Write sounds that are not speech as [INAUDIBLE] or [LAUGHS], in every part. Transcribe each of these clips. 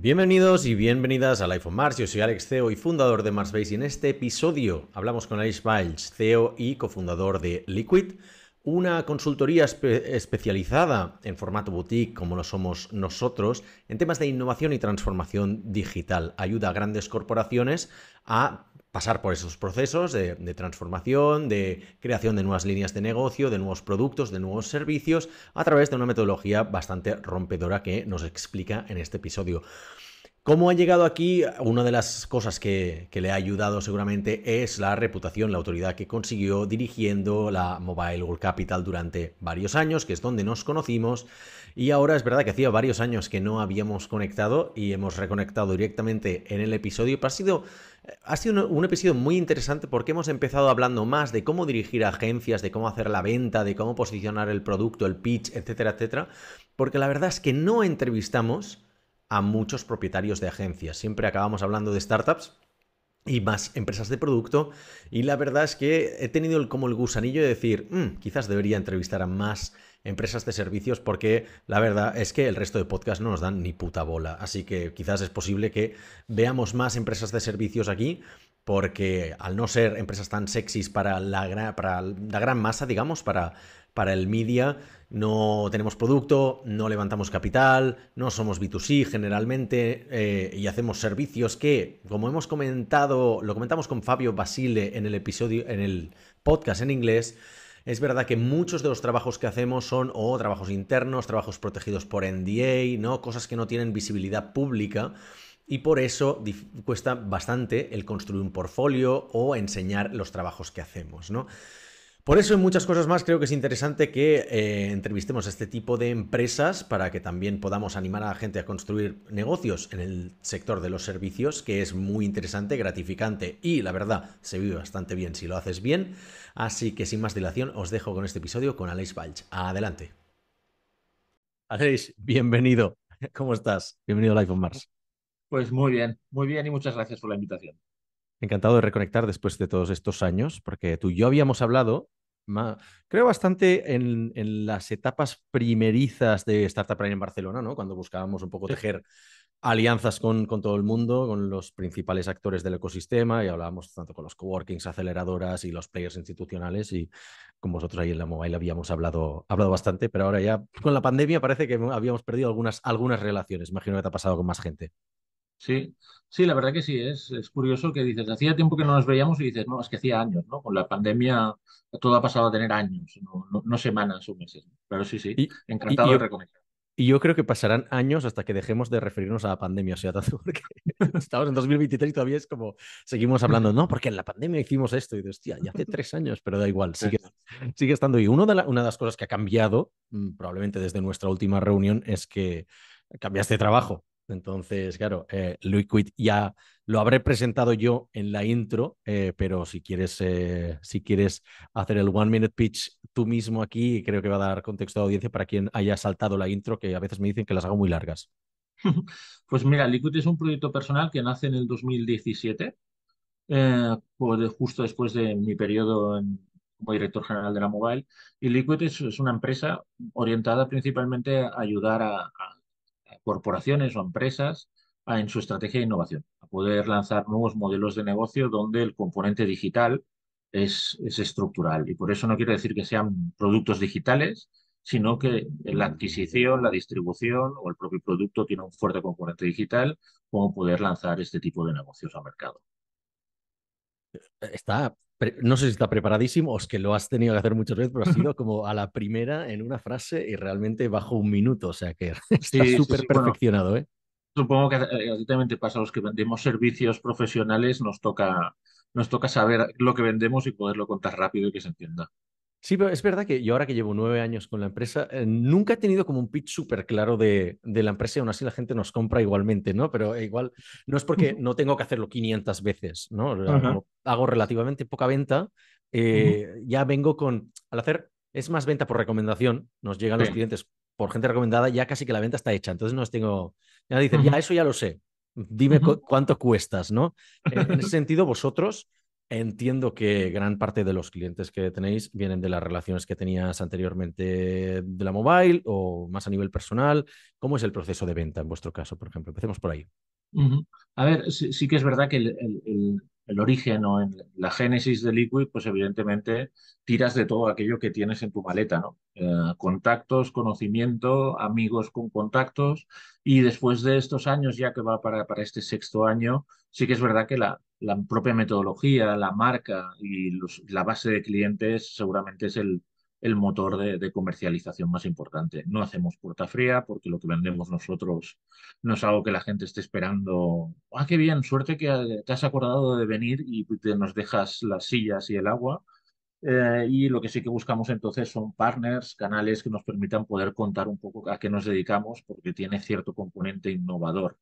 Bienvenidos y bienvenidas al iPhone Mars. Yo soy Alex CEO y fundador de MarsBase en este episodio hablamos con Alex Biles, CEO y cofundador de Liquid, una consultoría especializada en formato boutique como lo somos nosotros en temas de innovación y transformación digital. Ayuda a grandes corporaciones a pasar por esos procesos de, transformación, de creación de nuevas líneas de negocio, de nuevos productos, de nuevos servicios, a través de una metodología bastante rompedora que nos explica en este episodio. ¿Cómo ha llegado aquí? Una de las cosas que, le ha ayudado seguramente es la reputación, la autoridad que consiguió dirigiendo la Mobile World Capital durante varios años, que es donde nos conocimos. Y ahora es verdad que hacía varios años que no habíamos conectado y hemos reconectado directamente en el episodio. Y ha sido ha sido un, episodio muy interesante porque hemos empezado hablando más de cómo dirigir agencias, de cómo hacer la venta, de cómo posicionar el producto, el pitch, etcétera, etcétera. Porque la verdad es que no entrevistamos a muchos propietarios de agencias. Siempre acabamos hablando de startups y más empresas de producto. Y la verdad es que he tenido como el gusanillo de decir, mm, quizás debería entrevistar a más empresas de servicios porque la verdad es que el resto de podcasts no nos dan ni puta bola. Así que quizás es posible que veamos más empresas de servicios aquí porque al no ser empresas tan sexys para la, para la gran masa, digamos, para, para el media, no tenemos producto, no levantamos capital, no somos B2C generalmente eh, y hacemos servicios que, como hemos comentado, lo comentamos con Fabio Basile en el episodio, en el podcast en inglés, es verdad que muchos de los trabajos que hacemos son o trabajos internos, trabajos protegidos por NDA, ¿no? Cosas que no tienen visibilidad pública. Y por eso cuesta bastante el construir un portfolio o enseñar los trabajos que hacemos, ¿no? Por eso y muchas cosas más creo que es interesante que eh, entrevistemos a este tipo de empresas para que también podamos animar a la gente a construir negocios en el sector de los servicios, que es muy interesante, gratificante y la verdad se vive bastante bien si lo haces bien. Así que sin más dilación os dejo con este episodio con Aleix Balch. Adelante. Aleix, bienvenido. ¿Cómo estás? Bienvenido a Life on Mars. Pues muy bien, muy bien y muchas gracias por la invitación. Encantado de reconectar después de todos estos años, porque tú y yo habíamos hablado creo bastante en, las etapas primerizas de Startup Prime en Barcelona, ¿no? Cuando buscábamos un poco tejer alianzas con, todo el mundo, con los principales actores del ecosistema y hablábamos tanto con los coworkings, aceleradoras y los players institucionales y con vosotros ahí en la mobile habíamos hablado, hablado bastante, pero ahora ya con la pandemia parece que habíamos perdido algunas, algunas relaciones. Imagino que te ha pasado con más gente. Sí, sí, la verdad que sí, es, curioso que dices, hacía tiempo que no nos veíamos y dices, no, es que hacía años, ¿no? Con la pandemia todo ha pasado a tener años, no, no, semanas o meses. pero sí, sí, encantado yo, de Y yo creo que pasarán años hasta que dejemos de referirnos a la pandemia, o sea, [LAUGHS] porque estamos en 2023 y todavía es como, seguimos hablando, no, porque en la pandemia hicimos esto, y dices, ya hace tres años, pero da igual, sigue, estando ahí. Uno de una de las cosas que ha cambiado, mm, probablemente desde nuestra última reunión, es que cambiaste de trabajo. Entonces, claro, eh, Liquid ya lo habré presentado yo en la intro, eh, pero si quieres, eh, si quieres hacer el one minute pitch tú mismo aquí, creo que va a dar contexto a la audiencia para quien haya saltado la intro, que a veces me dicen que las hago muy largas. [LAUGHS] Pues mira, Liquid es un proyecto personal que nace en el 2017, eh, pues justo después de mi periodo en, como director general de la Mobile. Y Liquid es, una empresa orientada principalmente a ayudar a corporaciones o empresas en su estrategia de innovación, a poder lanzar nuevos modelos de negocio donde el componente digital es, es estructural. Y por eso no quiero decir que sean productos digitales, sino que la adquisición, la distribución o el propio producto tiene un fuerte componente digital, como poder lanzar este tipo de negocios al mercado está, no sé si está preparadísimo o es que lo has tenido que hacer muchas veces, pero ha [LAUGHS] sido como a la primera en una frase y realmente bajo un minuto, o sea que [LAUGHS] está súper perfeccionado. ¿eh? Supongo que eh, pasa a los que vendemos servicios profesionales, nos toca, nos toca saber lo que vendemos y poderlo contar rápido y que se entienda. Sí, pero es verdad que yo ahora que llevo nueve años con la empresa, eh, nunca he tenido como un pitch súper claro de, la empresa y aún así la gente nos compra igualmente, ¿no? Pero eh, igual no es porque no tengo que hacerlo 500 veces, ¿no? hago relativamente poca venta, eh, ya vengo con, al hacer, es más venta por recomendación, nos llegan los clientes por gente recomendada, ya casi que la venta está hecha, entonces no tengo, ya dicen, ya eso ya lo sé, dime cuánto cuestas, ¿no? en ese [LAUGHS] sentido, vosotros Entiendo que gran parte de los clientes que tenéis vienen de las relaciones que tenías anteriormente de la mobile o más a nivel personal. ¿Cómo es el proceso de venta en vuestro caso, por ejemplo? Empecemos por ahí. A ver, sí, que es verdad que el, origen o la génesis de Liquid, pues evidentemente tiras de todo aquello que tienes en tu maleta, ¿no? Eh, contactos, conocimiento, amigos con contactos y después de estos años, ya que va para, para este sexto año, sí que es verdad que la, propia metodología, la marca y la base de clientes seguramente es el, motor de, comercialización más importante. No hacemos puerta fría porque lo que vendemos nosotros no es algo que la gente esté esperando. Ah, qué bien, suerte que eh, te has acordado de venir y nos dejas las sillas y el agua. Eh, y lo que sí que buscamos entonces son partners, canales que nos permitan poder contar un poco a qué nos dedicamos porque tiene cierto componente innovador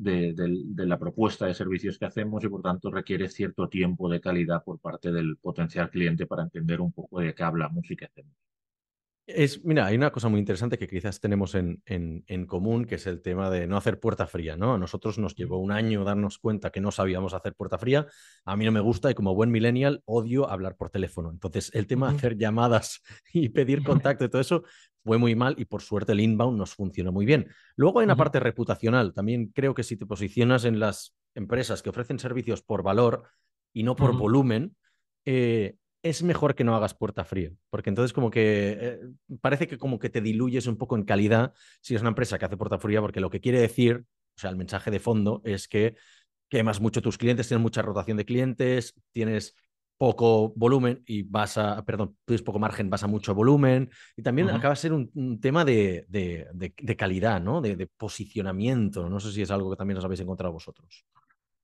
de, la propuesta de servicios que hacemos y por tanto requiere cierto tiempo de calidad por parte del potencial cliente para entender un poco de qué hablamos y qué hacemos. Es, mira, hay una cosa muy interesante que quizás tenemos en, común, que es el tema de no hacer puerta fría, ¿no? A nosotros nos mm. llevó un año darnos cuenta que no sabíamos hacer puerta fría. A mí no me gusta y como buen millennial odio hablar por teléfono. Entonces, el tema de hacer llamadas [LAUGHS] y pedir [LAUGHS] contacto y todo eso fue muy mal y por suerte el inbound nos funcionó muy bien. Luego hay una parte reputacional. También creo que si te posicionas en las empresas que ofrecen servicios por valor y no por volumen, eh, es mejor que no hagas puerta fría, porque entonces como que eh, parece que como que te diluyes un poco en calidad si es una empresa que hace puerta fría, porque lo que quiere decir, o sea, el mensaje de fondo es que quemas mucho tus clientes, tienes mucha rotación de clientes, tienes poco volumen y vas a, perdón, tienes poco margen, vas a mucho volumen y también acaba de ser un, tema de, calidad, ¿no? De, posicionamiento. No sé si es algo que también os habéis encontrado vosotros.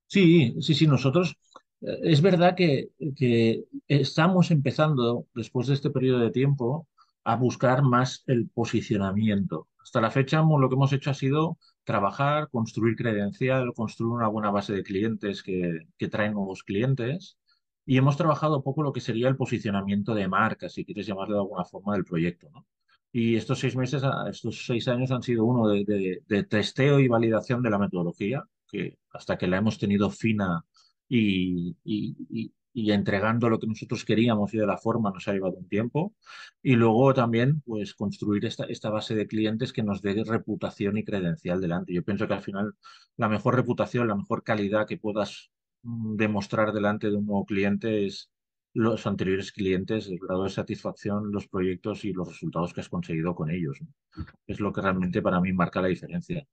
Sí, sí, sí, nosotros. Eh, es verdad que, que estamos empezando, después de este periodo de tiempo, a buscar más el posicionamiento. Hasta la fecha lo que hemos hecho ha sido trabajar, construir credencial, construir una buena base de clientes que, que traen nuevos clientes y hemos trabajado poco lo que sería el posicionamiento de marca, si quieres llamarlo de alguna forma, del proyecto. ¿no? Y estos seis meses, ah, estos seis años han sido uno de, de, testeo y validación de la metodología, que hasta que la hemos tenido fina y, y, y, y, entregando lo que nosotros queríamos y de la forma nos ha llevado un tiempo. Y luego también, pues, construir esta, esta base de clientes que nos dé reputación y credencial delante. Yo pienso que al final la mejor reputación, la mejor calidad que puedas demostrar delante de un nuevo cliente es los anteriores clientes, el grado de satisfacción, los proyectos y los resultados que has conseguido con ellos. Es lo que realmente para mí marca la diferencia.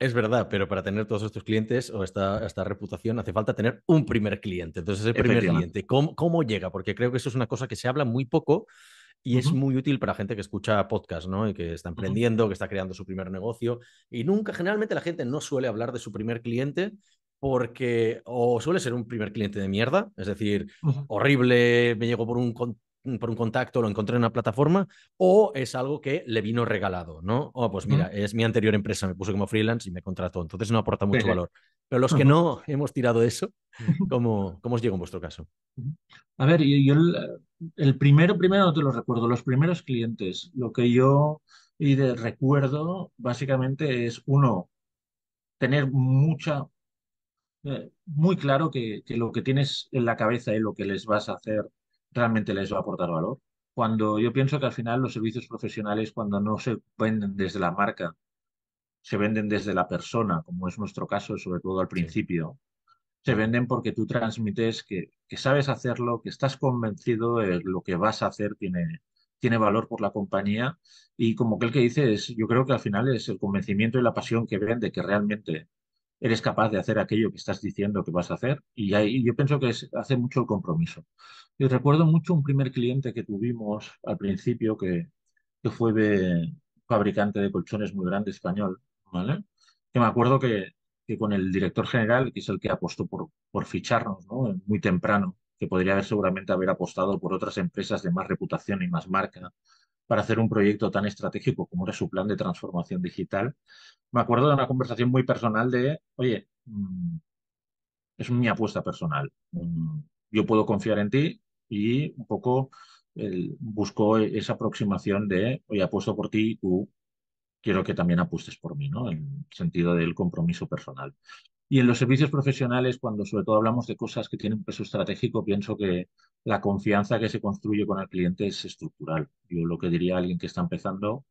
Es verdad, pero para tener todos estos clientes o esta, esta reputación hace falta tener un primer cliente. Entonces, ese primer cliente, ¿cómo, llega? Porque creo que eso es una cosa que se habla muy poco, y es muy útil para gente que escucha podcast, ¿no? Y que está emprendiendo, que está creando su primer negocio. Y nunca, generalmente la gente no suele hablar de su primer cliente porque o suele ser un primer cliente de mierda, es decir, horrible, me llegó por un, por un contacto, lo encontré en una plataforma, o es algo que le vino regalado, ¿no? O oh, pues mira, es mi anterior empresa, me puso como freelance y me contrató, entonces no aporta mucho valor. Pero los que no hemos tirado eso, ¿cómo, ¿cómo, os llega en vuestro caso? A ver, yo, el, primero, primero no te lo recuerdo, los primeros clientes, lo que yo y de, recuerdo básicamente es, uno, tener mucha eh, muy claro que, lo que tienes en la cabeza y lo que les vas a hacer realmente les va a aportar valor. Cuando yo pienso que al final los servicios profesionales, cuando no se venden desde la marca, se venden desde la persona, como es nuestro caso, sobre todo al principio, se venden porque tú transmites que, sabes hacerlo, que estás convencido de lo que vas a hacer tiene, tiene valor por la compañía y como aquel que dice, es, yo creo que al final es el convencimiento y la pasión que vende, que realmente eres capaz de hacer aquello que estás diciendo que vas a hacer y, yo pienso que hace mucho el compromiso. Yo recuerdo mucho un primer cliente que tuvimos al principio que, fue de fabricante de colchones muy grande español, ¿vale? Que me acuerdo que, que con el director general, que es el que apostó por, por ficharnos, Muy temprano, que podría haber seguramente haber apostado por otras empresas de más reputación y más marca, para hacer un proyecto tan estratégico como era su plan de transformación digital. Me acuerdo de una conversación muy personal de, oye, mm, es mi apuesta personal. Mm, yo puedo confiar en ti y un poco el, busco esa aproximación de, oye, apuesto por ti y tú quiero que también apuestes por mí, ¿no? En el sentido del compromiso personal. Y en los servicios profesionales, cuando sobre todo hablamos de cosas que tienen un peso estratégico, pienso que la confianza que se construye con el cliente es estructural. Yo lo que diría a alguien que está empezando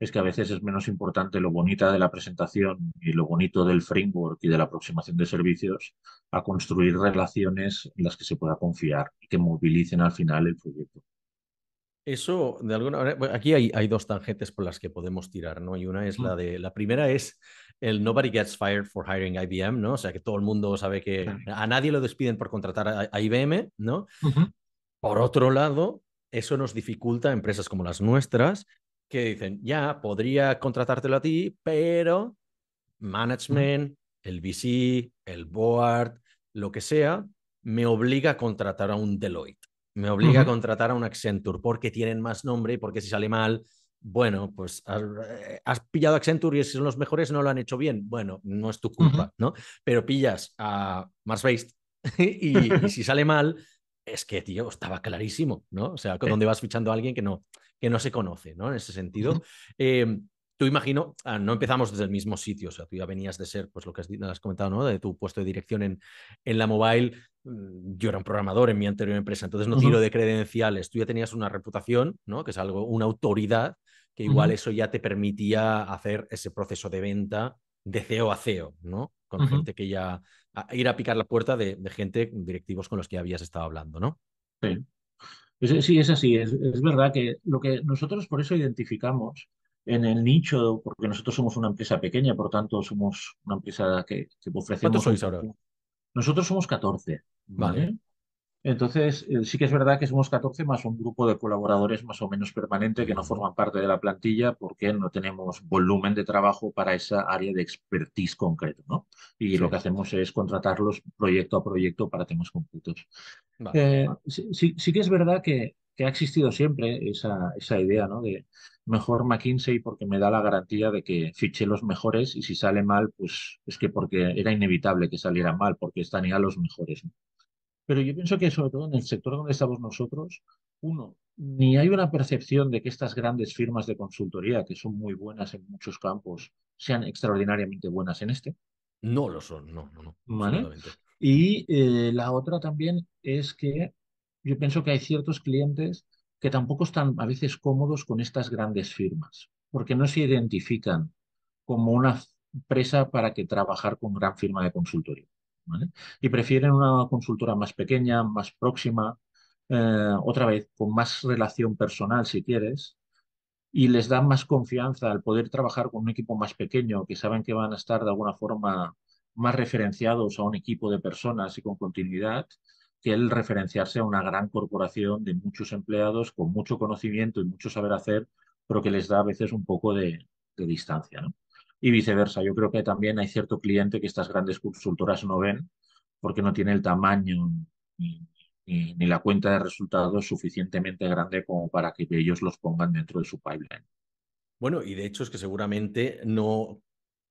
es que a veces es menos importante lo bonita de la presentación y lo bonito del framework y de la aproximación de servicios a construir relaciones en las que se pueda confiar y que movilicen al final el proyecto. Eso, de alguna manera, aquí hay, hay, dos tangentes por las que podemos tirar, ¿no? Y una es la de, la primera es el nobody gets fired for hiring IBM, ¿no? O sea, que todo el mundo sabe que a nadie lo despiden por contratar a, IBM, ¿no? Por otro lado, eso nos dificulta a empresas como las nuestras que dicen, ya, podría contratártelo a ti, pero management, el VC, el board, lo que sea, me obliga a contratar a un Deloitte, me obliga a contratar a un Accenture porque tienen más nombre y porque si sale mal, bueno, pues eh, has, pillado Accenture y si son los mejores no lo han hecho bien. Bueno, no es tu culpa, ¿no? Pero pillas a Mars [LAUGHS] y, si sale mal, es que, tío, estaba clarísimo, ¿no? O sea, ¿dónde donde vas fichando a alguien que no, que no se conoce, ¿no? En ese sentido. Eh, tú imagino, ah, no empezamos desde el mismo sitio, o sea, tú ya venías de ser, pues lo que has, comentado, ¿no? De tu puesto de dirección en, la mobile, mm, yo era un programador en mi anterior empresa, entonces no tiro de credenciales, tú ya tenías una reputación, ¿no? Que es algo, una autoridad que igual eso ya te permitía hacer ese proceso de venta de CEO a CEO, ¿no? Con gente que ya, ir a picar la puerta de, gente, directivos con los que habías estado hablando, ¿no? Sí, es, sí, es así, es, verdad que lo que nosotros por eso identificamos en el nicho, porque nosotros somos una empresa pequeña, por tanto somos una empresa que, ofrece. ofrecemos... ¿Cuántos sois ahora? Nosotros somos 14, ¿vale? vale entonces, eh, sí que es verdad que somos 14 más un grupo de colaboradores más o menos permanente que no forman parte de la plantilla porque no tenemos volumen de trabajo para esa área de expertise concreto, ¿no? Y lo que hacemos es contratarlos proyecto a proyecto para temas concretos. Eh, sí, sí, que es verdad que, que ha existido siempre esa, esa idea, ¿no? De, mejor McKinsey porque me da la garantía de que fiché los mejores y si sale mal, pues es que porque era inevitable que saliera mal, porque están ya los mejores. Pero yo pienso que sobre todo en el sector donde estamos nosotros, uno, ni hay una percepción de que estas grandes firmas de consultoría, que son muy buenas en muchos campos, sean extraordinariamente buenas en este. No lo son, no, no, no. Y eh, la otra también es que yo pienso que hay ciertos clientes que tampoco están a veces cómodos con estas grandes firmas, porque no se identifican como una empresa para que trabajar con gran firma de consultoría. Y prefieren una consultora más pequeña, más próxima, eh, otra vez, con más relación personal si quieres, y les da más confianza al poder trabajar con un equipo más pequeño, que saben que van a estar de alguna forma más referenciados a un equipo de personas y con continuidad, que el referenciarse a una gran corporación de muchos empleados con mucho conocimiento y mucho saber hacer, pero que les da a veces un poco de, de distancia. ¿no? y viceversa. Yo creo que también hay cierto cliente que estas grandes consultoras no ven porque no tiene el tamaño ni, la cuenta de resultados suficientemente grande como para que ellos los pongan dentro de su pipeline. Bueno, y de hecho es que seguramente no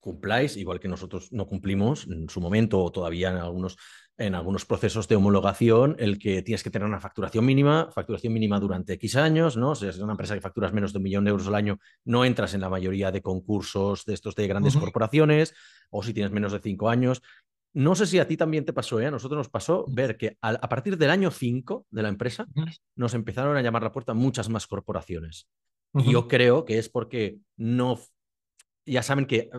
cumpláis, igual que nosotros no cumplimos en su momento o todavía en algunos, en algunos procesos de homologación, el que tienes que tener una facturación mínima, facturación mínima durante X años, ¿no? Si es una empresa que facturas menos de un millón de euros al año, no entras en la mayoría de concursos de estos de grandes corporaciones, o si tienes menos de cinco años. No sé si a ti también te pasó, ¿eh? a nosotros nos pasó ver que a, partir del año 5 de la empresa nos empezaron a llamar la puerta muchas más corporaciones. Y yo creo que es porque no ya saben que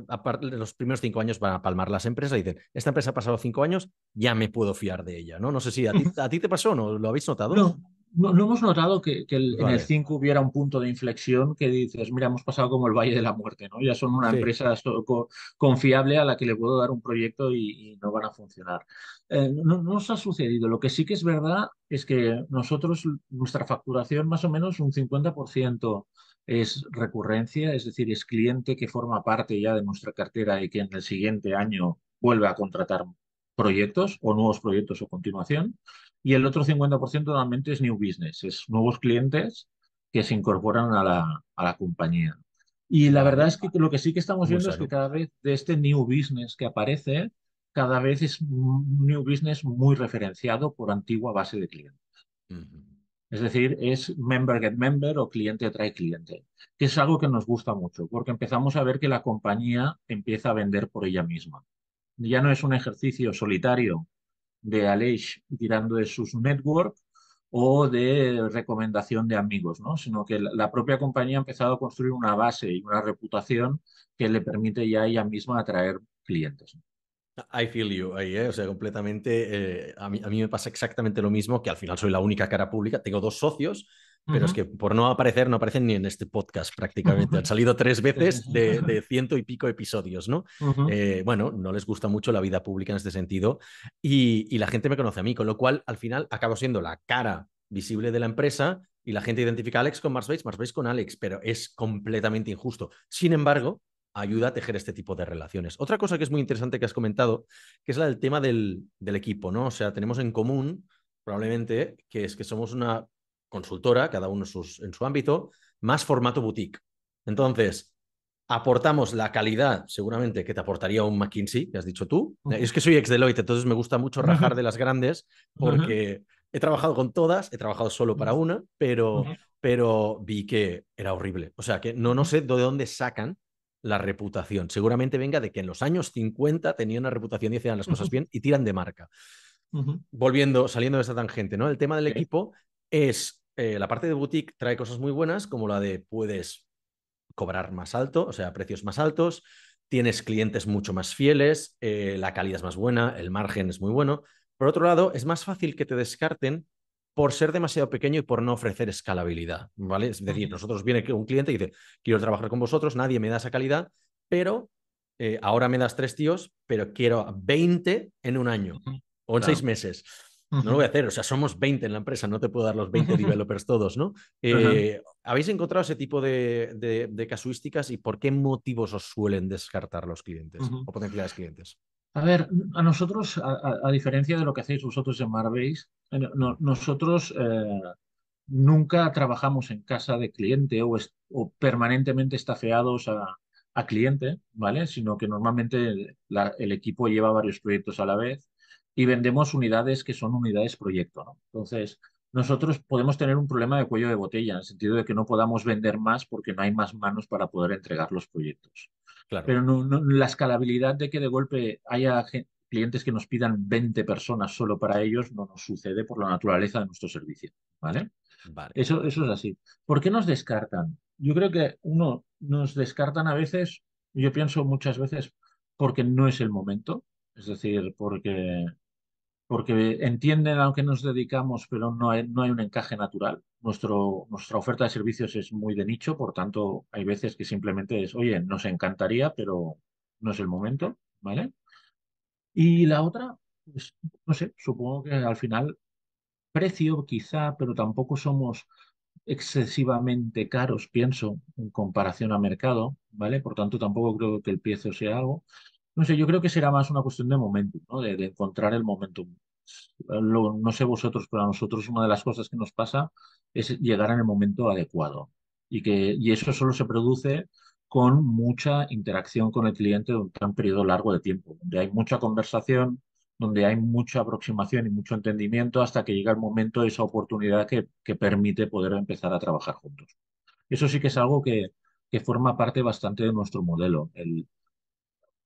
los primeros cinco años van a palmar las empresas y dicen, esta empresa ha pasado cinco años, ya me puedo fiar de ella, ¿no? No sé si a ti, te pasó, ¿no? ¿Lo habéis notado? No, no, hemos notado que, en el 5 hubiera un punto de inflexión que dices, mira, hemos pasado como el Valle de la Muerte, ¿no? Ya son una empresa confiable a la que le puedo dar un proyecto y, no van a funcionar. Eh, no, nos ha sucedido. Lo que sí que es verdad es que nosotros, nuestra facturación, más o menos un 50% es recurrencia, es decir, es cliente que forma parte ya de nuestra cartera y que en el siguiente año vuelve a contratar proyectos o nuevos proyectos o continuación. Y el otro 50% normalmente es new business, es nuevos clientes que se incorporan a la, a la compañía. Y la verdad es que lo que sí que estamos viendo es que cada vez de este new business que aparece, cada vez es un new business muy referenciado por antigua base de clientes. Es decir, es member get member o cliente trae cliente, que es algo que nos gusta mucho, porque empezamos a ver que la compañía empieza a vender por ella misma. Ya no es un ejercicio solitario de Aleix tirando de sus network o de recomendación de amigos, sino que la propia compañía ha empezado a construir una base y una reputación que le permite ya ella misma atraer clientes. I feel you ahí, ¿eh? o sea, completamente. Eh, a, mí, a, mí, me pasa exactamente lo mismo, que al final soy la única cara pública, tengo dos socios, pero es que por no aparecer, no aparecen ni en este podcast prácticamente. Han [LAUGHS] salido tres veces [LAUGHS] de, ciento y pico episodios, ¿no? Eh, bueno, no les gusta mucho la vida pública en este sentido y, la gente me conoce a mí, con lo cual al final acabo siendo la cara visible de la empresa y la gente identifica a Alex con Mars Bates, Mars con Alex, pero es completamente injusto. Sin embargo, ayuda a tejer este tipo de relaciones. Otra cosa que es muy interesante que has comentado, que es la del tema del, equipo, ¿no? O sea, tenemos en común, probablemente, que es que somos una consultora, cada uno en su ámbito, más formato boutique. Entonces, aportamos la calidad, seguramente, que te aportaría un McKinsey, que has dicho tú. Es que soy ex Deloitte, entonces me gusta mucho rajar de las grandes, porque he trabajado con todas, he trabajado solo para una, pero, pero vi que era horrible. O sea, que no, no sé de dónde sacan la reputación. Seguramente venga de que en los años 50 tenía una reputación y hacían las cosas bien y tiran de marca. Volviendo, saliendo de esa tangente, ¿no? El tema del equipo es eh, la parte de boutique trae cosas muy buenas, como la de puedes cobrar más alto, o sea, precios más altos, tienes clientes mucho más fieles, eh, la calidad es más buena, el margen es muy bueno. Por otro lado, es más fácil que te descarten por ser demasiado pequeño y por no ofrecer escalabilidad, ¿vale? Es decir, nosotros viene un cliente y dice, quiero trabajar con vosotros, nadie me da esa calidad, pero eh, ahora me das tres tíos, pero quiero 20 en un año o en seis meses. No lo voy a hacer, o sea, somos 20 en la empresa, no te puedo dar los 20 [LAUGHS] developers todos, ¿no? Eh, ¿Habéis encontrado ese tipo de, de, casuísticas y por qué motivos os suelen descartar los clientes o potenciales clientes? A ver, a nosotros, a, diferencia de lo que hacéis vosotros en Marbase, eh, nosotros eh, nunca trabajamos en casa de cliente o, o permanentemente estafeados a, cliente, ¿vale? Sino que normalmente el equipo lleva varios proyectos a la vez y vendemos unidades que son unidades proyecto, ¿no? Entonces, nosotros podemos tener un problema de cuello de botella, en el sentido de que no podamos vender más porque no hay más manos para poder entregar los proyectos. Pero no, la escalabilidad de que de golpe haya clientes que nos pidan 20 personas solo para ellos no nos sucede por la naturaleza de nuestro servicio. ¿vale? Eso, eso es así. ¿Por qué nos descartan? Yo creo que uno, nos descartan a veces, yo pienso muchas veces, porque no es el momento. Es decir, porque porque entienden a lo nos dedicamos, pero no hay, no hay un encaje natural. Nuestro, nuestra oferta de servicios es muy de nicho, por tanto, hay veces que simplemente es, oye, nos encantaría, pero no es el momento, ¿vale? Y la otra, pues, no sé, supongo que al final precio quizá, pero tampoco somos excesivamente caros, pienso, en comparación a mercado, ¿vale? Por tanto, tampoco creo que el piezo sea algo. No sé, yo creo que será más una cuestión de momento, ¿no? de, encontrar el momento. no sé vosotros, pero a nosotros una de las cosas que nos pasa es llegar en el momento adecuado. Y, que, eso solo se produce con mucha interacción con el cliente durante un periodo largo de tiempo, donde hay mucha conversación, donde hay mucha aproximación y mucho entendimiento hasta que llega el momento, esa oportunidad que, permite poder empezar a trabajar juntos. Eso sí que es algo que, que forma parte bastante de nuestro modelo, el,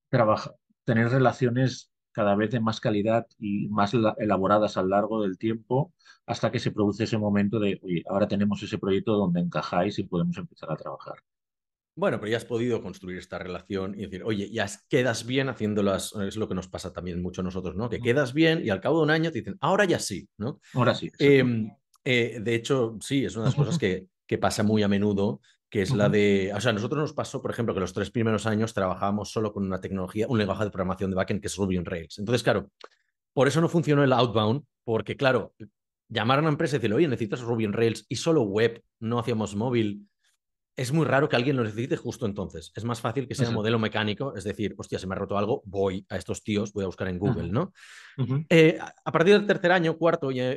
trabajar, tener relaciones cada vez de más calidad y más elaboradas a lo largo del tiempo hasta que se produce ese momento de, oye, ahora tenemos ese proyecto donde encajáis y podemos empezar a trabajar. Bueno, pero ya has podido construir esta relación y decir, oye, ya quedas bien haciéndolas, es lo que nos pasa también mucho a nosotros, ¿no? Que quedas bien y al cabo de un año te dicen, ahora ya sí, ¿no? Ahora sí. Em, eh, de hecho, sí, es una de las cosas [LAUGHS] que, que pasa muy a menudo que es la de, o sea, a nosotros nos pasó, por ejemplo, que los tres primeros años trabajábamos solo con una tecnología, un lenguaje de programación de backend que es Ruby on Rails. Entonces, claro, por eso no funcionó el outbound, porque claro, llamar a una empresa y decirle, oye, necesitas Ruby on Rails y solo web, no hacíamos móvil, es muy raro que alguien lo necesite justo entonces. Es más fácil que sea modelo mecánico, es decir, hostia, se me ha roto algo, voy a estos tíos, voy a buscar en Google, ¿no? Eh, a partir del tercer año, cuarto, ya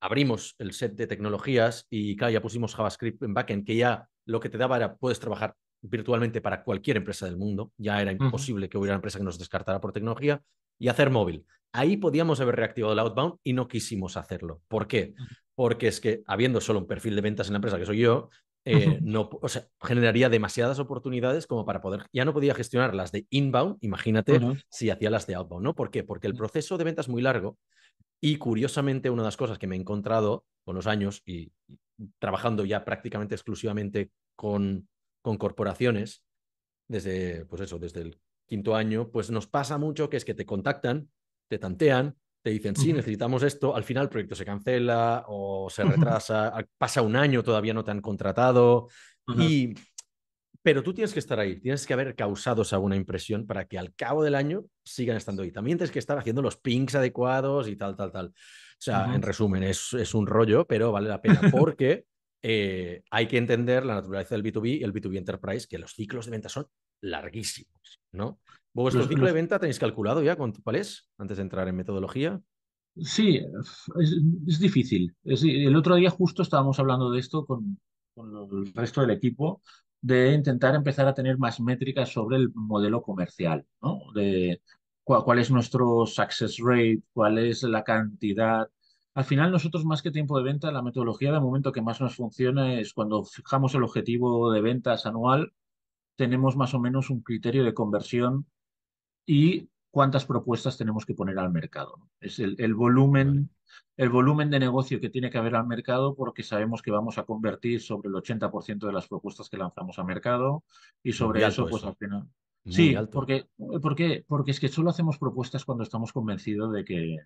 abrimos el set de tecnologías y ya pusimos JavaScript en backend, que ya lo que te daba era puedes trabajar virtualmente para cualquier empresa del mundo. Ya era imposible que hubiera una empresa que nos descartara por tecnología y hacer móvil. Ahí podíamos haber reactivado el outbound y no quisimos hacerlo. ¿Por qué? Porque es que habiendo solo un perfil de ventas en la empresa, que soy yo, eh, no, generaría demasiadas oportunidades como para poder, ya no podía gestionar las de inbound, imagínate si hacía las de outbound, ¿no? ¿Por qué? Porque el proceso de ventas es muy largo y curiosamente, una de las cosas que me he encontrado con los años y, trabajando ya prácticamente exclusivamente con, con corporaciones, desde, pues eso, desde el quinto año, pues nos pasa mucho que es que te contactan, te tantean, te dicen, sí, necesitamos esto, al final el proyecto se cancela o se retrasa, pasa un año, todavía no te han contratado. Y pero tú tienes que estar ahí, tienes que haber causado alguna impresión para que al cabo del año sigan estando ahí. También tienes que estar haciendo los pings adecuados y tal, tal, tal. O sea, en resumen, es, un rollo, pero vale la pena [LAUGHS] porque eh, hay que entender la naturaleza del B2B y el B2B Enterprise, que los ciclos de venta son larguísimos, ¿no? los, ciclos de venta tenéis calculado ya cuál es antes de entrar en metodología? Sí, es, difícil. el otro día justo estábamos hablando de esto con el resto del equipo, de intentar empezar a tener más métricas sobre el modelo comercial, ¿no? De cuál, es nuestro success rate, cuál es la cantidad. Al final, nosotros más que tiempo de venta, la metodología de momento que más nos funciona es cuando fijamos el objetivo de ventas anual, tenemos más o menos un criterio de conversión y cuántas propuestas tenemos que poner al mercado. Es el, el volumen el volumen de negocio que tiene que haber al mercado porque sabemos que vamos a convertir sobre el 80% de las propuestas que lanzamos al mercado y sobre eso pues al final sí, porque porque es que solo hacemos propuestas cuando estamos convencidos de que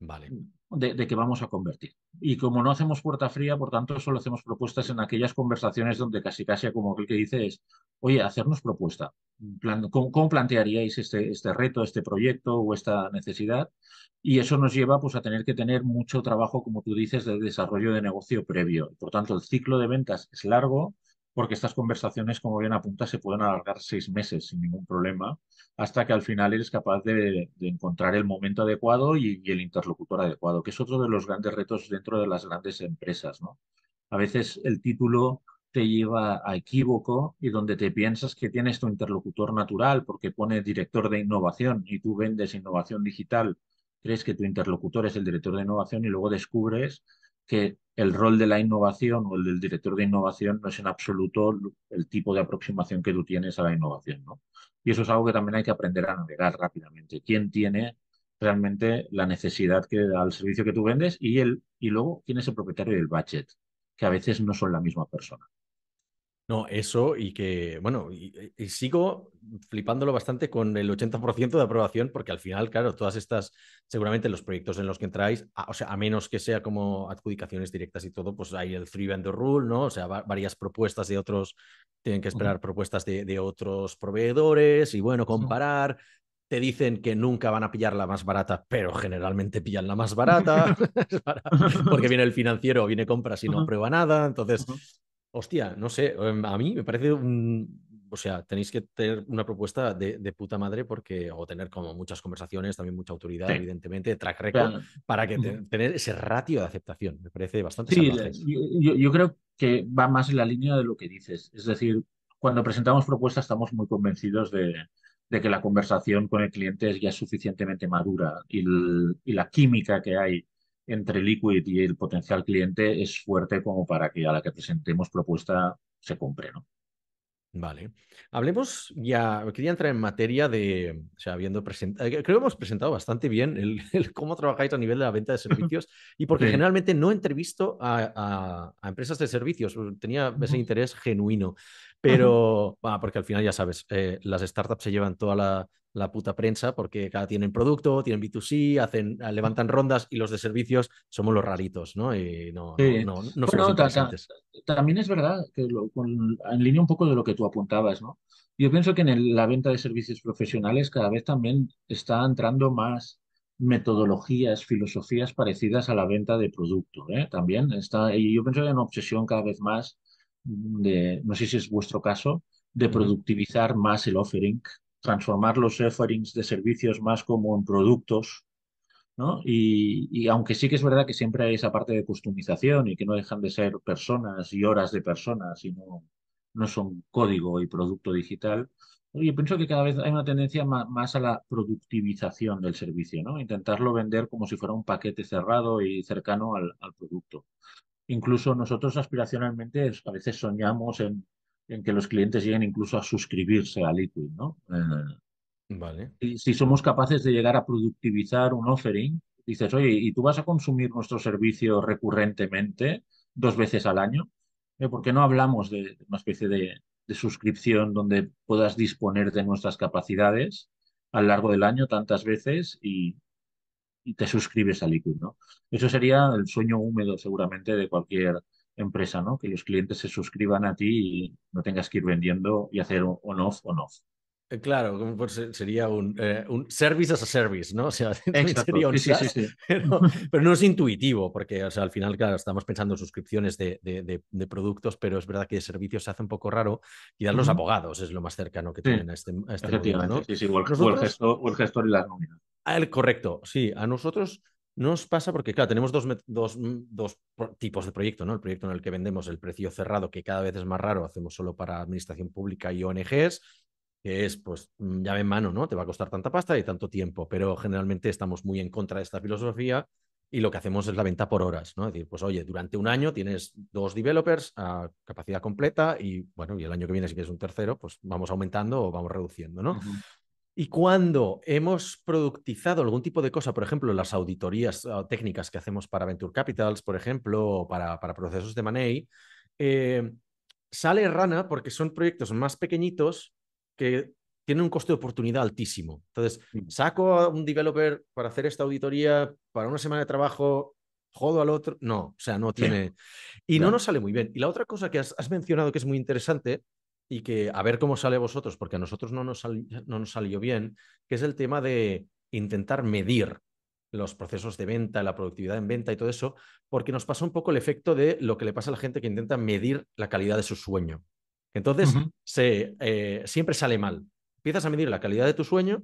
Vale. De, que vamos a convertir. Y como no hacemos puerta fría, por tanto, solo hacemos propuestas en aquellas conversaciones donde casi casi como aquel que dice es, oye, hacernos propuesta. Plan, ¿cómo, plantearíais este, este reto, este proyecto o esta necesidad? Y eso nos lleva pues, a tener que tener mucho trabajo, como tú dices, de desarrollo de negocio previo. Por tanto, el ciclo de ventas es largo, porque estas conversaciones, como bien apunta, se pueden alargar seis meses sin ningún problema, hasta que al final eres capaz de, encontrar el momento adecuado y, el interlocutor adecuado, que es otro de los grandes retos dentro de las grandes empresas. A veces el título te lleva a equívoco y donde te piensas que tienes tu interlocutor natural porque pone director de innovación y tú vendes innovación digital, crees que tu interlocutor es el director de innovación y luego descubres que el rol de la innovación o el del director de innovación no es en absoluto el tipo de aproximación que tú tienes a la innovación, ¿no? Y eso es algo que también hay que aprender a navegar rápidamente. ¿Quién tiene realmente la necesidad que al servicio que tú vendes y el y luego quién es el propietario del budget, que a veces no son la misma persona. No, eso y que, bueno, y, eh, sigo flipándolo bastante con el 80% de aprobación, porque al final, claro, todas estas, seguramente los proyectos en los que entráis, o sea, a menos que sea como adjudicaciones directas y todo, pues hay el free vendor rule, ¿no? O sea, varias propuestas de otros, tienen que esperar propuestas de, otros proveedores y, bueno, comparar. Te dicen que nunca van a pillar la más barata, pero generalmente pillan la más [LAUGHS] barata, [LAUGHS] porque [LAUGHS] viene el financiero, viene compra y no prueba nada. Entonces, Hostia, no sé, em, a mí me parece un... O sea, tenéis que tener una propuesta de, puta madre porque, o tener como muchas conversaciones, también mucha autoridad, evidentemente, track record, para que tener ese ratio de aceptación. Me parece bastante Sí, yo, creo que va más en la línea de lo que dices. Es decir, cuando presentamos propuestas estamos muy convencidos de, que la conversación con el cliente es ya suficientemente madura y, y la química que hay entre Liquid y el potencial cliente es fuerte como para que a la que presentemos propuesta se compre, ¿no? Vale. Hablemos ya, quería entrar en materia de, o sea, habiendo presentado, eh, creo que hemos presentado bastante bien [LAUGHS] el, cómo trabajáis a nivel de la venta de servicios y porque generalmente no entrevisto a, empresas de servicios, tenía ese interés genuino, pero, porque al final ya sabes, eh, las startups se llevan toda la, la puta prensa porque cada tienen producto, tienen B2C, hacen, ah, levantan rondas y los de servicios somos los raritos, ¿no? Y no, no, no, también es verdad que en línea un poco de lo que tú apuntabas, ¿no? Yo pienso que en la venta de servicios profesionales cada vez también está entrando más metodologías, filosofías parecidas a la venta de producto. ¿eh? También está, yo pienso que hay una obsesión cada vez más de, no sé si es vuestro caso, de productivizar más el offering transformar los offerings de servicios más como en productos, ¿no? Y, aunque sí que es verdad que siempre hay esa parte de customización y que no dejan de ser personas y horas de personas y no, son código y producto digital, yo pienso que cada vez hay una tendencia más, a la productivización del servicio, ¿no? Intentarlo vender como si fuera un paquete cerrado y cercano al producto. Incluso nosotros aspiracionalmente a veces soñamos en en que los clientes lleguen incluso a suscribirse a Liquid, ¿no? Eh, vale. Y si somos capaces de llegar a productivizar un offering, dices, oye, ¿y tú vas a consumir nuestro servicio recurrentemente dos veces al año? Eh, Porque no hablamos de una especie de, suscripción donde puedas disponer de nuestras capacidades a lo largo del año tantas veces y, y te suscribes a Liquid, ¿no? Eso sería el sueño húmedo seguramente de cualquier empresa, ¿no? Que los clientes se suscriban a ti y no tengas que ir vendiendo y hacer on-off, on-off. Eh, claro, sería eh, un, service as a service, ¿no? O sea, [LAUGHS] sería [LAUGHS] pero, no es intuitivo, porque al final, claro, estamos pensando en suscripciones de, productos, pero es verdad que de servicios se hace un poco raro. y dan los abogados es lo más cercano que tienen a este, a este ¿no? Sí, sí, o el, gestor, y la nómina. Ah, el, correcto, sí. A nosotros nos pasa porque, claro, tenemos dos, mm, tipos de proyecto, ¿no? El proyecto en el que vendemos el precio cerrado, que cada vez es más raro, hacemos solo para administración pública y ONGs, que es, pues, mm, llave en mano, ¿no? Te va a costar tanta pasta y tanto tiempo, pero generalmente estamos muy en contra de esta filosofía y lo que hacemos es la venta por horas, ¿no? Es decir, pues oye, durante un año tienes dos developers a capacidad completa y bueno, y el año que viene si quieres un tercero, pues vamos aumentando o vamos reduciendo, ¿no? Y cuando hemos productizado algún tipo de cosa, por ejemplo, las auditorías ah, técnicas que hacemos para Venture Capitals, por ejemplo, o para, para procesos de Money, eh, sale rana porque son proyectos más pequeñitos que tienen un coste de oportunidad altísimo. Entonces, mm. saco a un developer para hacer esta auditoría, para una semana de trabajo, jodo al otro. No, o sea, no tiene. Y no nos sale muy bien. Y la otra cosa que has, has mencionado que es muy interesante y que a ver cómo sale a vosotros, porque a nosotros no nos, no nos salió bien, que es el tema de intentar medir los procesos de venta, la productividad en venta y todo eso, porque nos pasa un poco el efecto de lo que le pasa a la gente que intenta medir la calidad de su sueño. Entonces, se, eh, siempre sale mal. Empiezas a medir la calidad de tu sueño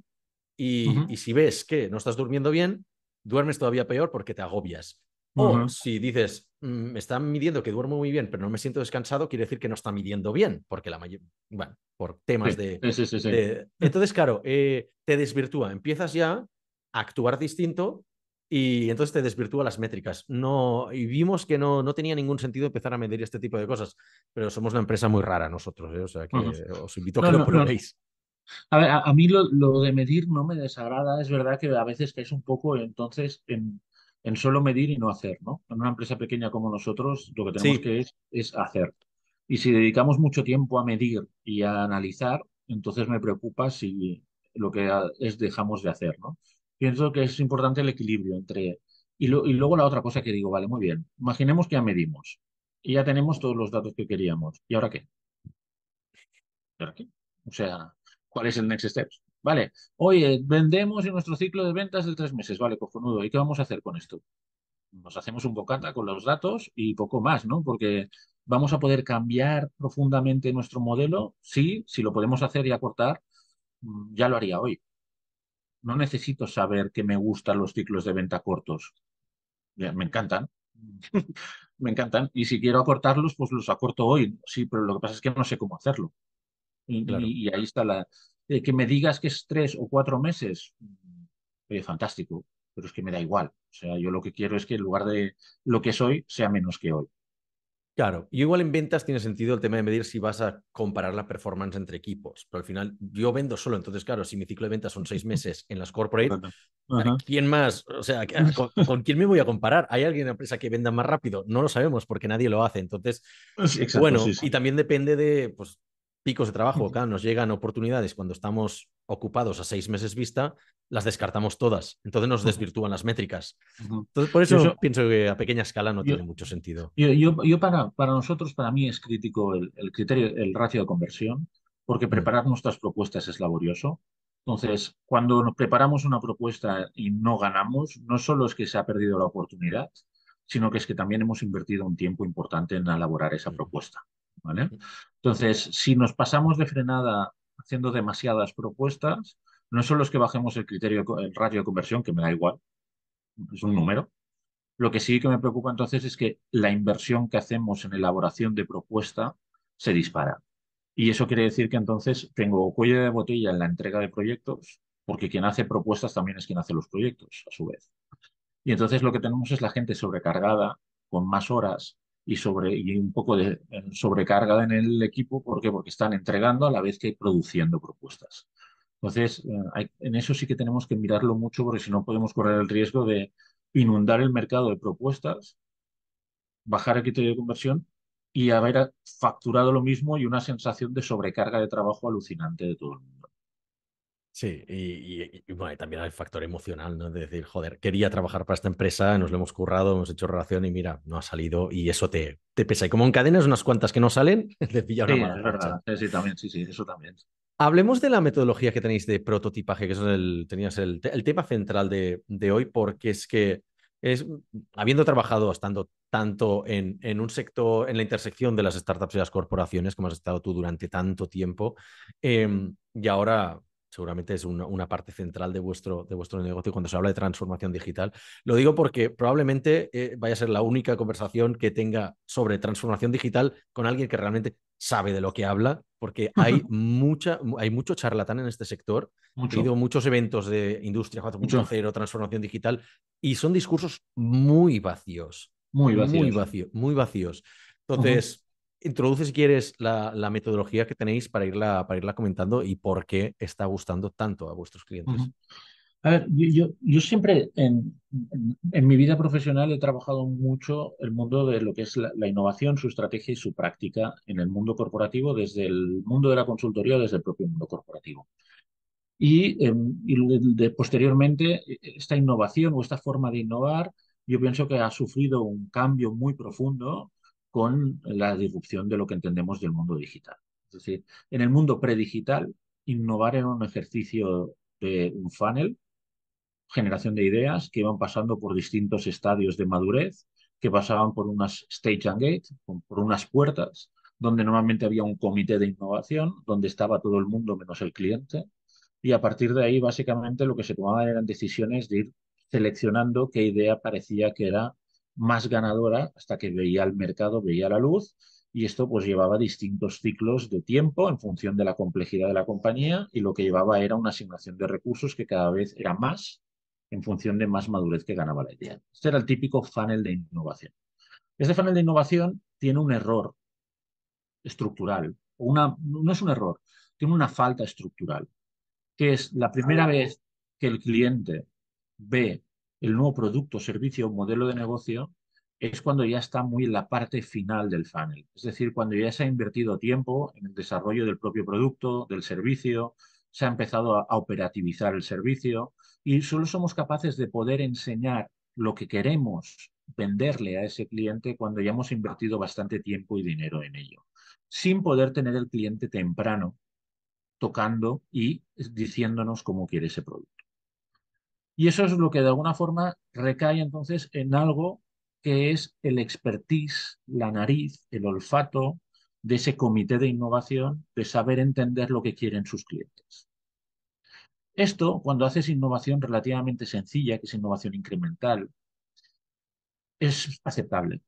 y, si ves que no estás durmiendo bien, duermes todavía peor porque te agobias. O si dices, Mm, me están midiendo que duermo muy bien, pero no me siento descansado, quiere decir que no está midiendo bien, porque la mayor, bueno, por temas de... Entonces, claro, eh, te desvirtúa, empiezas ya a actuar distinto y entonces te desvirtúa las métricas. No, y vimos que no, no tenía ningún sentido empezar a medir este tipo de cosas, pero somos una empresa muy rara nosotros, ¿eh? o sea que os invito a que lo probéis. A ver, a, mí lo, de medir no me desagrada, es verdad que a veces caes un poco entonces en solo medir y no hacer, ¿no? En una empresa pequeña como nosotros, lo que tenemos que es, es hacer. Y si dedicamos mucho tiempo a medir y a analizar, entonces me preocupa si lo que es dejamos de hacer, ¿no? Pienso que es importante el equilibrio entre... Y, y luego la otra cosa que digo, vale, muy bien, imaginemos que ya medimos y ya tenemos todos los datos que queríamos. ¿Y ahora qué? ¿Y ahora qué? O sea, ¿cuál es el next step? Vale, oye, vendemos en nuestro ciclo de ventas de tres meses. Vale, cojonudo, ¿y qué vamos a hacer con esto? Nos hacemos un bocata con los datos y poco más, ¿no? Porque vamos a poder cambiar profundamente nuestro modelo. Sí, si lo podemos hacer y acortar, mm, ya lo haría hoy. No necesito saber que me gustan los ciclos de venta cortos. Me encantan. [LAUGHS] me encantan. Y si quiero acortarlos, pues los acorto hoy. Sí, pero lo que pasa es que no sé cómo hacerlo. y, ahí está la, eh, que me digas que es tres o cuatro meses, mm, oye, fantástico, pero es que me da igual. O sea, yo lo que quiero es que en lugar de lo que soy, sea menos que hoy. Claro, y igual en ventas tiene sentido el tema de medir si vas a comparar la performance entre equipos, pero al final yo vendo solo, entonces claro, si mi ciclo de ventas son seis meses en las corporate, ¿quién más? O sea, ¿con, quién me voy a comparar? ¿Hay alguien en la empresa que venda más rápido? No lo sabemos porque nadie lo hace, entonces, pues, bueno, y también depende de, pues, picos de trabajo, acá nos llegan oportunidades cuando estamos ocupados a seis meses vista, las descartamos todas. Entonces nos desvirtúan las métricas. por eso pienso que a pequeña escala no tiene mucho sentido. Yo, para, para, nosotros, para mí es crítico el, el, criterio, el ratio de conversión, porque preparar nuestras propuestas es laborioso. Entonces, cuando nos preparamos una propuesta y no ganamos, no solo es que se ha perdido la oportunidad, sino que es que también hemos invertido un tiempo importante en elaborar esa propuesta. Entonces, si nos pasamos de frenada haciendo demasiadas propuestas, no solo es que bajemos el criterio, el ratio de conversión, que me da igual, es un número. Lo que sí que me preocupa entonces es que la inversión que hacemos en elaboración de propuesta se dispara. Y eso quiere decir que entonces tengo cuello de botella en la entrega de proyectos, porque quien hace propuestas también es quien hace los proyectos, a su vez. Y entonces lo que tenemos es la gente sobrecargada, con más horas, y, sobre, y un poco de eh, sobrecarga en el equipo. ¿Por qué? Porque están entregando a la vez que produciendo propuestas. Entonces, eh, en eso sí que tenemos que mirarlo mucho porque si no podemos correr el riesgo de inundar el mercado de propuestas, bajar el criterio de conversión y haber facturado lo mismo y una sensación de sobrecarga de trabajo alucinante de todo el mundo. Sí, y, bueno, también hay factor emocional, ¿no? De decir, joder, quería trabajar para esta empresa, nos lo hemos currado, hemos hecho relación y mira, no ha salido y eso te, pesa. Y como en cadenas unas cuantas que no salen, te [LAUGHS] una sí, Sí, también, sí, sí, eso también. Hablemos de la metodología que tenéis de prototipaje, que es el, tenías el, tema central de, hoy, porque es que es, habiendo trabajado, estando tanto en, en, un sector, en la intersección de las startups y las corporaciones, como has estado tú durante tanto tiempo, em, y ahora seguramente es una, parte central de vuestro, de vuestro negocio cuando se habla de transformación digital. Lo digo porque probablemente eh, vaya a ser la única conversación que tenga sobre transformación digital con alguien que realmente sabe de lo que habla, porque hay, [LAUGHS] mucha, hay mucho charlatán en este sector. He muchos eventos de industria 4.0, transformación digital, y son discursos muy vacíos. Muy vacíos. Muy, muy vacíos. Entonces, introduce, si quieres, la, metodología que tenéis para irla, para irla comentando y por qué está gustando tanto a vuestros clientes. A ver, yo, siempre en, mi vida profesional he trabajado mucho el mundo de lo que es la, innovación, su estrategia y su práctica en el mundo corporativo, desde el mundo de la consultoría, desde el propio mundo corporativo. Y, em, posteriormente, e, e, esta innovación o esta forma de innovar, yo pienso que ha sufrido un cambio muy profundo con la disrupción de lo que entendemos del mundo digital. Es decir, en el mundo predigital, innovar era un ejercicio de un funnel, generación de ideas que iban pasando por distintos estadios de madurez, que pasaban por unas stage and gate, por unas puertas, donde normalmente había un comité de innovación, donde estaba todo el mundo menos el cliente, y a partir de ahí básicamente lo que se tomaban eran decisiones de ir seleccionando qué idea parecía que era más ganadora hasta que veía el mercado, veía la luz y esto pues llevaba distintos ciclos de tiempo en función de la complejidad de la compañía y lo que llevaba era una asignación de recursos que cada vez era más en función de más madurez que ganaba la idea. Este era el típico funnel de innovación. Este funnel de innovación tiene un error estructural, una, no es un error, tiene una falta estructural, que es la primera vez que el cliente ve el nuevo producto, servicio, modelo de negocio, es cuando ya está muy en la parte final del funnel. Es decir, cuando ya se ha invertido tiempo en el desarrollo del propio producto, del servicio, se ha empezado a, a operativizar el servicio y solo somos capaces de poder enseñar lo que queremos venderle a ese cliente cuando ya hemos invertido bastante tiempo y dinero en ello, sin poder tener el cliente temprano tocando y diciéndonos cómo quiere ese producto. Y eso es lo que de alguna forma recae entonces en algo que es el expertise, la nariz, el olfato de ese comité de innovación, de saber entender lo que quieren sus clientes. Esto, cuando haces innovación relativamente sencilla, que es innovación incremental, es aceptable,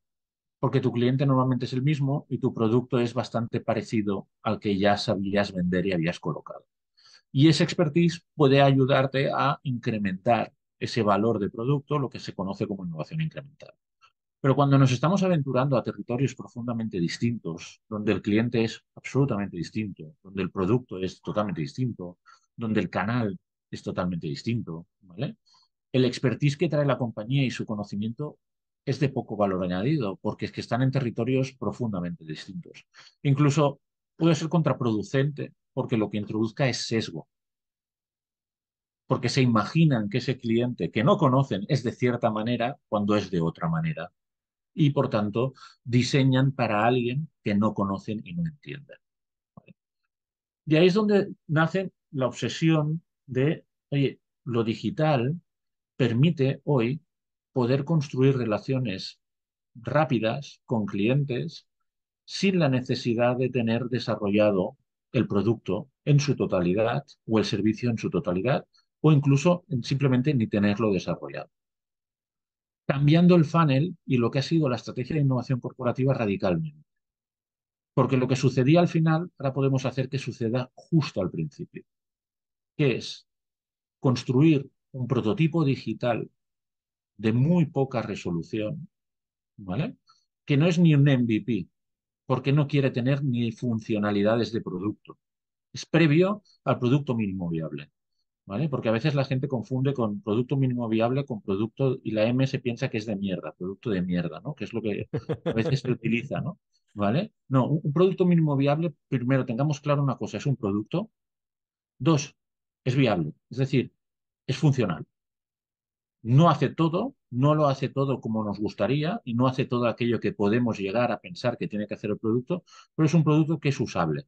porque tu cliente normalmente es el mismo y tu producto es bastante parecido al que ya sabías vender y habías colocado. Y esa expertise puede ayudarte a incrementar ese valor de producto, lo que se conoce como innovación incremental. Pero cuando nos estamos aventurando a territorios profundamente distintos, donde el cliente es absolutamente distinto, donde el producto es totalmente distinto, donde el canal es totalmente distinto, ¿vale? El expertise que trae la compañía y su conocimiento es de poco valor añadido, porque es que están en territorios profundamente distintos. Incluso puede ser contraproducente porque lo que introduzca es sesgo. Porque se imaginan que ese cliente que no conocen es de cierta manera cuando es de otra manera. Y por tanto, diseñan para alguien que no conocen y no entienden. Y ahí es donde nace la obsesión de, oye, lo digital permite hoy poder construir relaciones rápidas con clientes sin la necesidad de tener desarrollado el producto en su totalidad o el servicio en su totalidad o incluso simplemente ni tenerlo desarrollado. Cambiando el funnel y lo que ha sido la estrategia de innovación corporativa radicalmente. Porque lo que sucedía al final, ahora podemos hacer que suceda justo al principio, que es construir un prototipo digital de muy poca resolución, ¿vale? Que no es ni un MVP, porque no quiere tener ni funcionalidades de producto. Es previo al producto mínimo viable. ¿vale? Porque a veces la gente confunde con producto mínimo viable con producto y la M se piensa que es de mierda, producto de mierda, ¿no? Que es lo que a veces se utiliza, ¿no? ¿Vale? No, un producto mínimo viable, primero tengamos claro una cosa, es un producto. Dos, es viable, es decir, es funcional no hace todo, no lo hace todo como nos gustaría y no hace todo aquello que podemos llegar a pensar que tiene que hacer el producto, pero es un producto que es usable.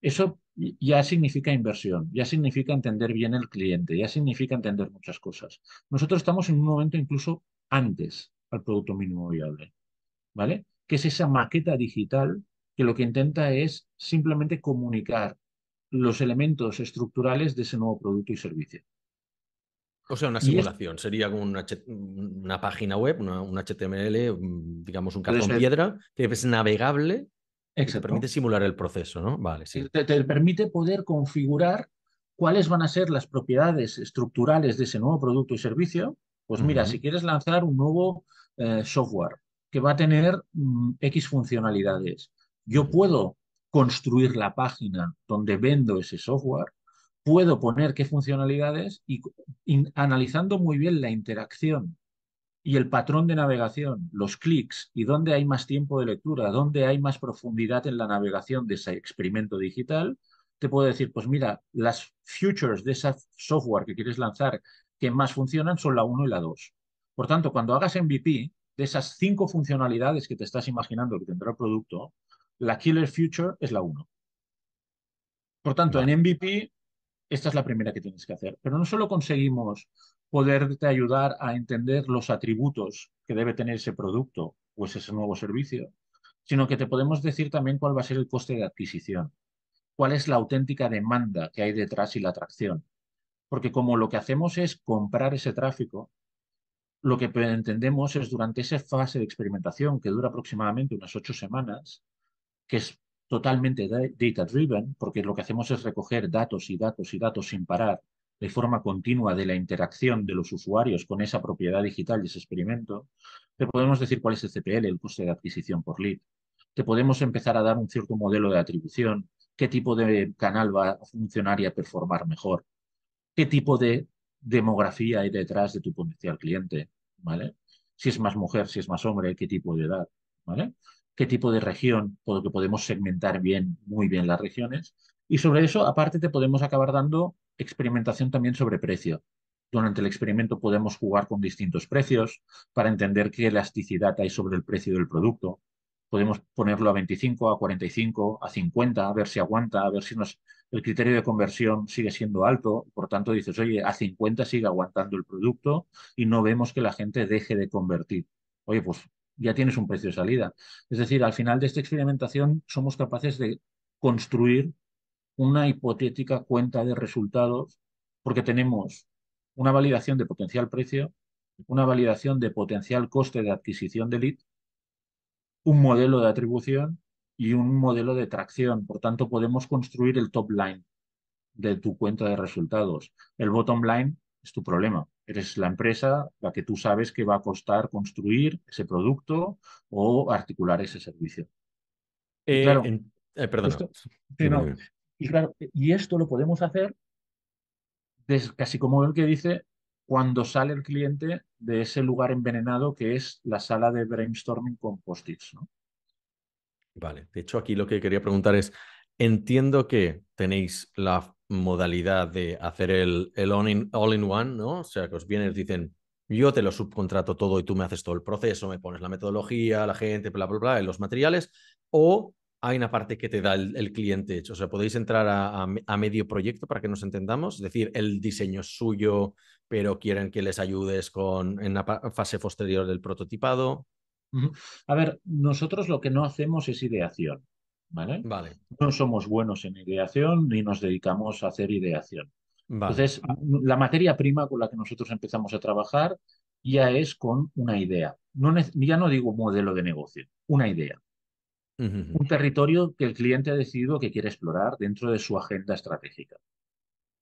Eso ya significa inversión, ya significa entender bien el cliente, ya significa entender muchas cosas. Nosotros estamos en un momento incluso antes al producto mínimo viable, ¿vale? Que es esa maqueta digital que lo que intenta es simplemente comunicar los elementos estructurales de ese nuevo producto y servicio. O sea, una simulación. Sería como una, página web, un HTML, mm, digamos un cartón piedra, que es navegable Exacto. Te permite simular el proceso, ¿no? Vale, sí. Te, permite poder configurar cuáles van a ser las propiedades estructurales de ese nuevo producto y servicio. Pues mira, si quieres lanzar un nuevo eh, software que va a tener mm, X funcionalidades, yo puedo construir la página donde vendo ese software, puedo poner qué funcionalidades y analizando muy bien la interacción y el patrón de navegación, los clics y dónde hay más tiempo de lectura, dónde hay más profundidad en la navegación de ese experimento digital, te puedo decir, pues mira, las futures de ese software que quieres lanzar que más funcionan son la 1 y la 2. Por tanto, cuando hagas MVP, de esas cinco funcionalidades que te estás imaginando que tendrá el producto, la killer future es la 1. Por tanto, en MVP esta es la primera que tienes que hacer. Pero no solo conseguimos poderte ayudar a entender los atributos que debe tener ese producto o ese nuevo servicio, sino que te podemos decir también cuál va a ser el coste de adquisición, cuál es la auténtica demanda que hay detrás y la atracción. Porque como lo que hacemos es comprar ese tráfico, lo que entendemos es durante esa fase de experimentación que dura aproximadamente unas ocho semanas, que es totalmente data-driven, porque lo que hacemos es recoger datos y datos y datos sin parar de forma continua de la interacción de los usuarios con esa propiedad digital y ese experimento, te podemos decir cuál es el CPL, el coste de adquisición por lead. Te podemos empezar a dar un cierto modelo de atribución, qué tipo de canal va a funcionar y a performar mejor, qué tipo de demografía hay detrás de tu potencial cliente, ¿vale? Si es más mujer, si es más hombre, qué tipo de edad, ¿vale? qué tipo de región, porque podemos segmentar bien, muy bien las regiones. Y sobre eso, aparte, te podemos acabar dando experimentación también sobre precio. Durante el experimento podemos jugar con distintos precios para entender qué elasticidad hay sobre el precio del producto. Podemos ponerlo a 25, a 45, a 50, a ver si aguanta, a ver si nos, el criterio de conversión sigue siendo alto. Por tanto, dices, oye, a 50 sigue aguantando el producto y no vemos que la gente deje de convertir. Oye, pues ya tienes un precio de salida. Es decir, al final de esta experimentación somos capaces de construir una hipotética cuenta de resultados porque tenemos una validación de potencial precio, una validación de potencial coste de adquisición de lead, un modelo de atribución y un modelo de tracción. Por tanto, podemos construir el top line de tu cuenta de resultados. El bottom line es tu problema. Eres la empresa la que tú sabes que va a costar construir ese producto o articular ese servicio. Eh, claro, eh, perdón. y, esto lo podemos hacer casi como el que dice cuando sale el cliente de ese lugar envenenado que es la sala de brainstorming con post-its. ¿no? Vale, de hecho aquí lo que quería preguntar es, entiendo que tenéis la modalidad de hacer el, el all-in-one, all in one no O sea, que os vienen y dicen, yo te lo subcontrato todo y tú me haces todo el proceso, me pones la metodología, la gente, bla, bla, bla, los materiales, o hay una parte que te da el, cliente hecho. O sea, podéis entrar a, medio proyecto para que nos entendamos, es decir, el diseño es suyo, pero quieren que les ayudes con, en la fase posterior del prototipado. A ver, nosotros lo que no hacemos es ideación. No somos buenos en ideación ni nos dedicamos a hacer ideación. Entonces, la materia prima con la que nosotros empezamos a trabajar ya es con una idea. No, ya no digo modelo de negocio, una idea. Un territorio que el cliente ha decidido que quiere explorar dentro de su agenda estratégica.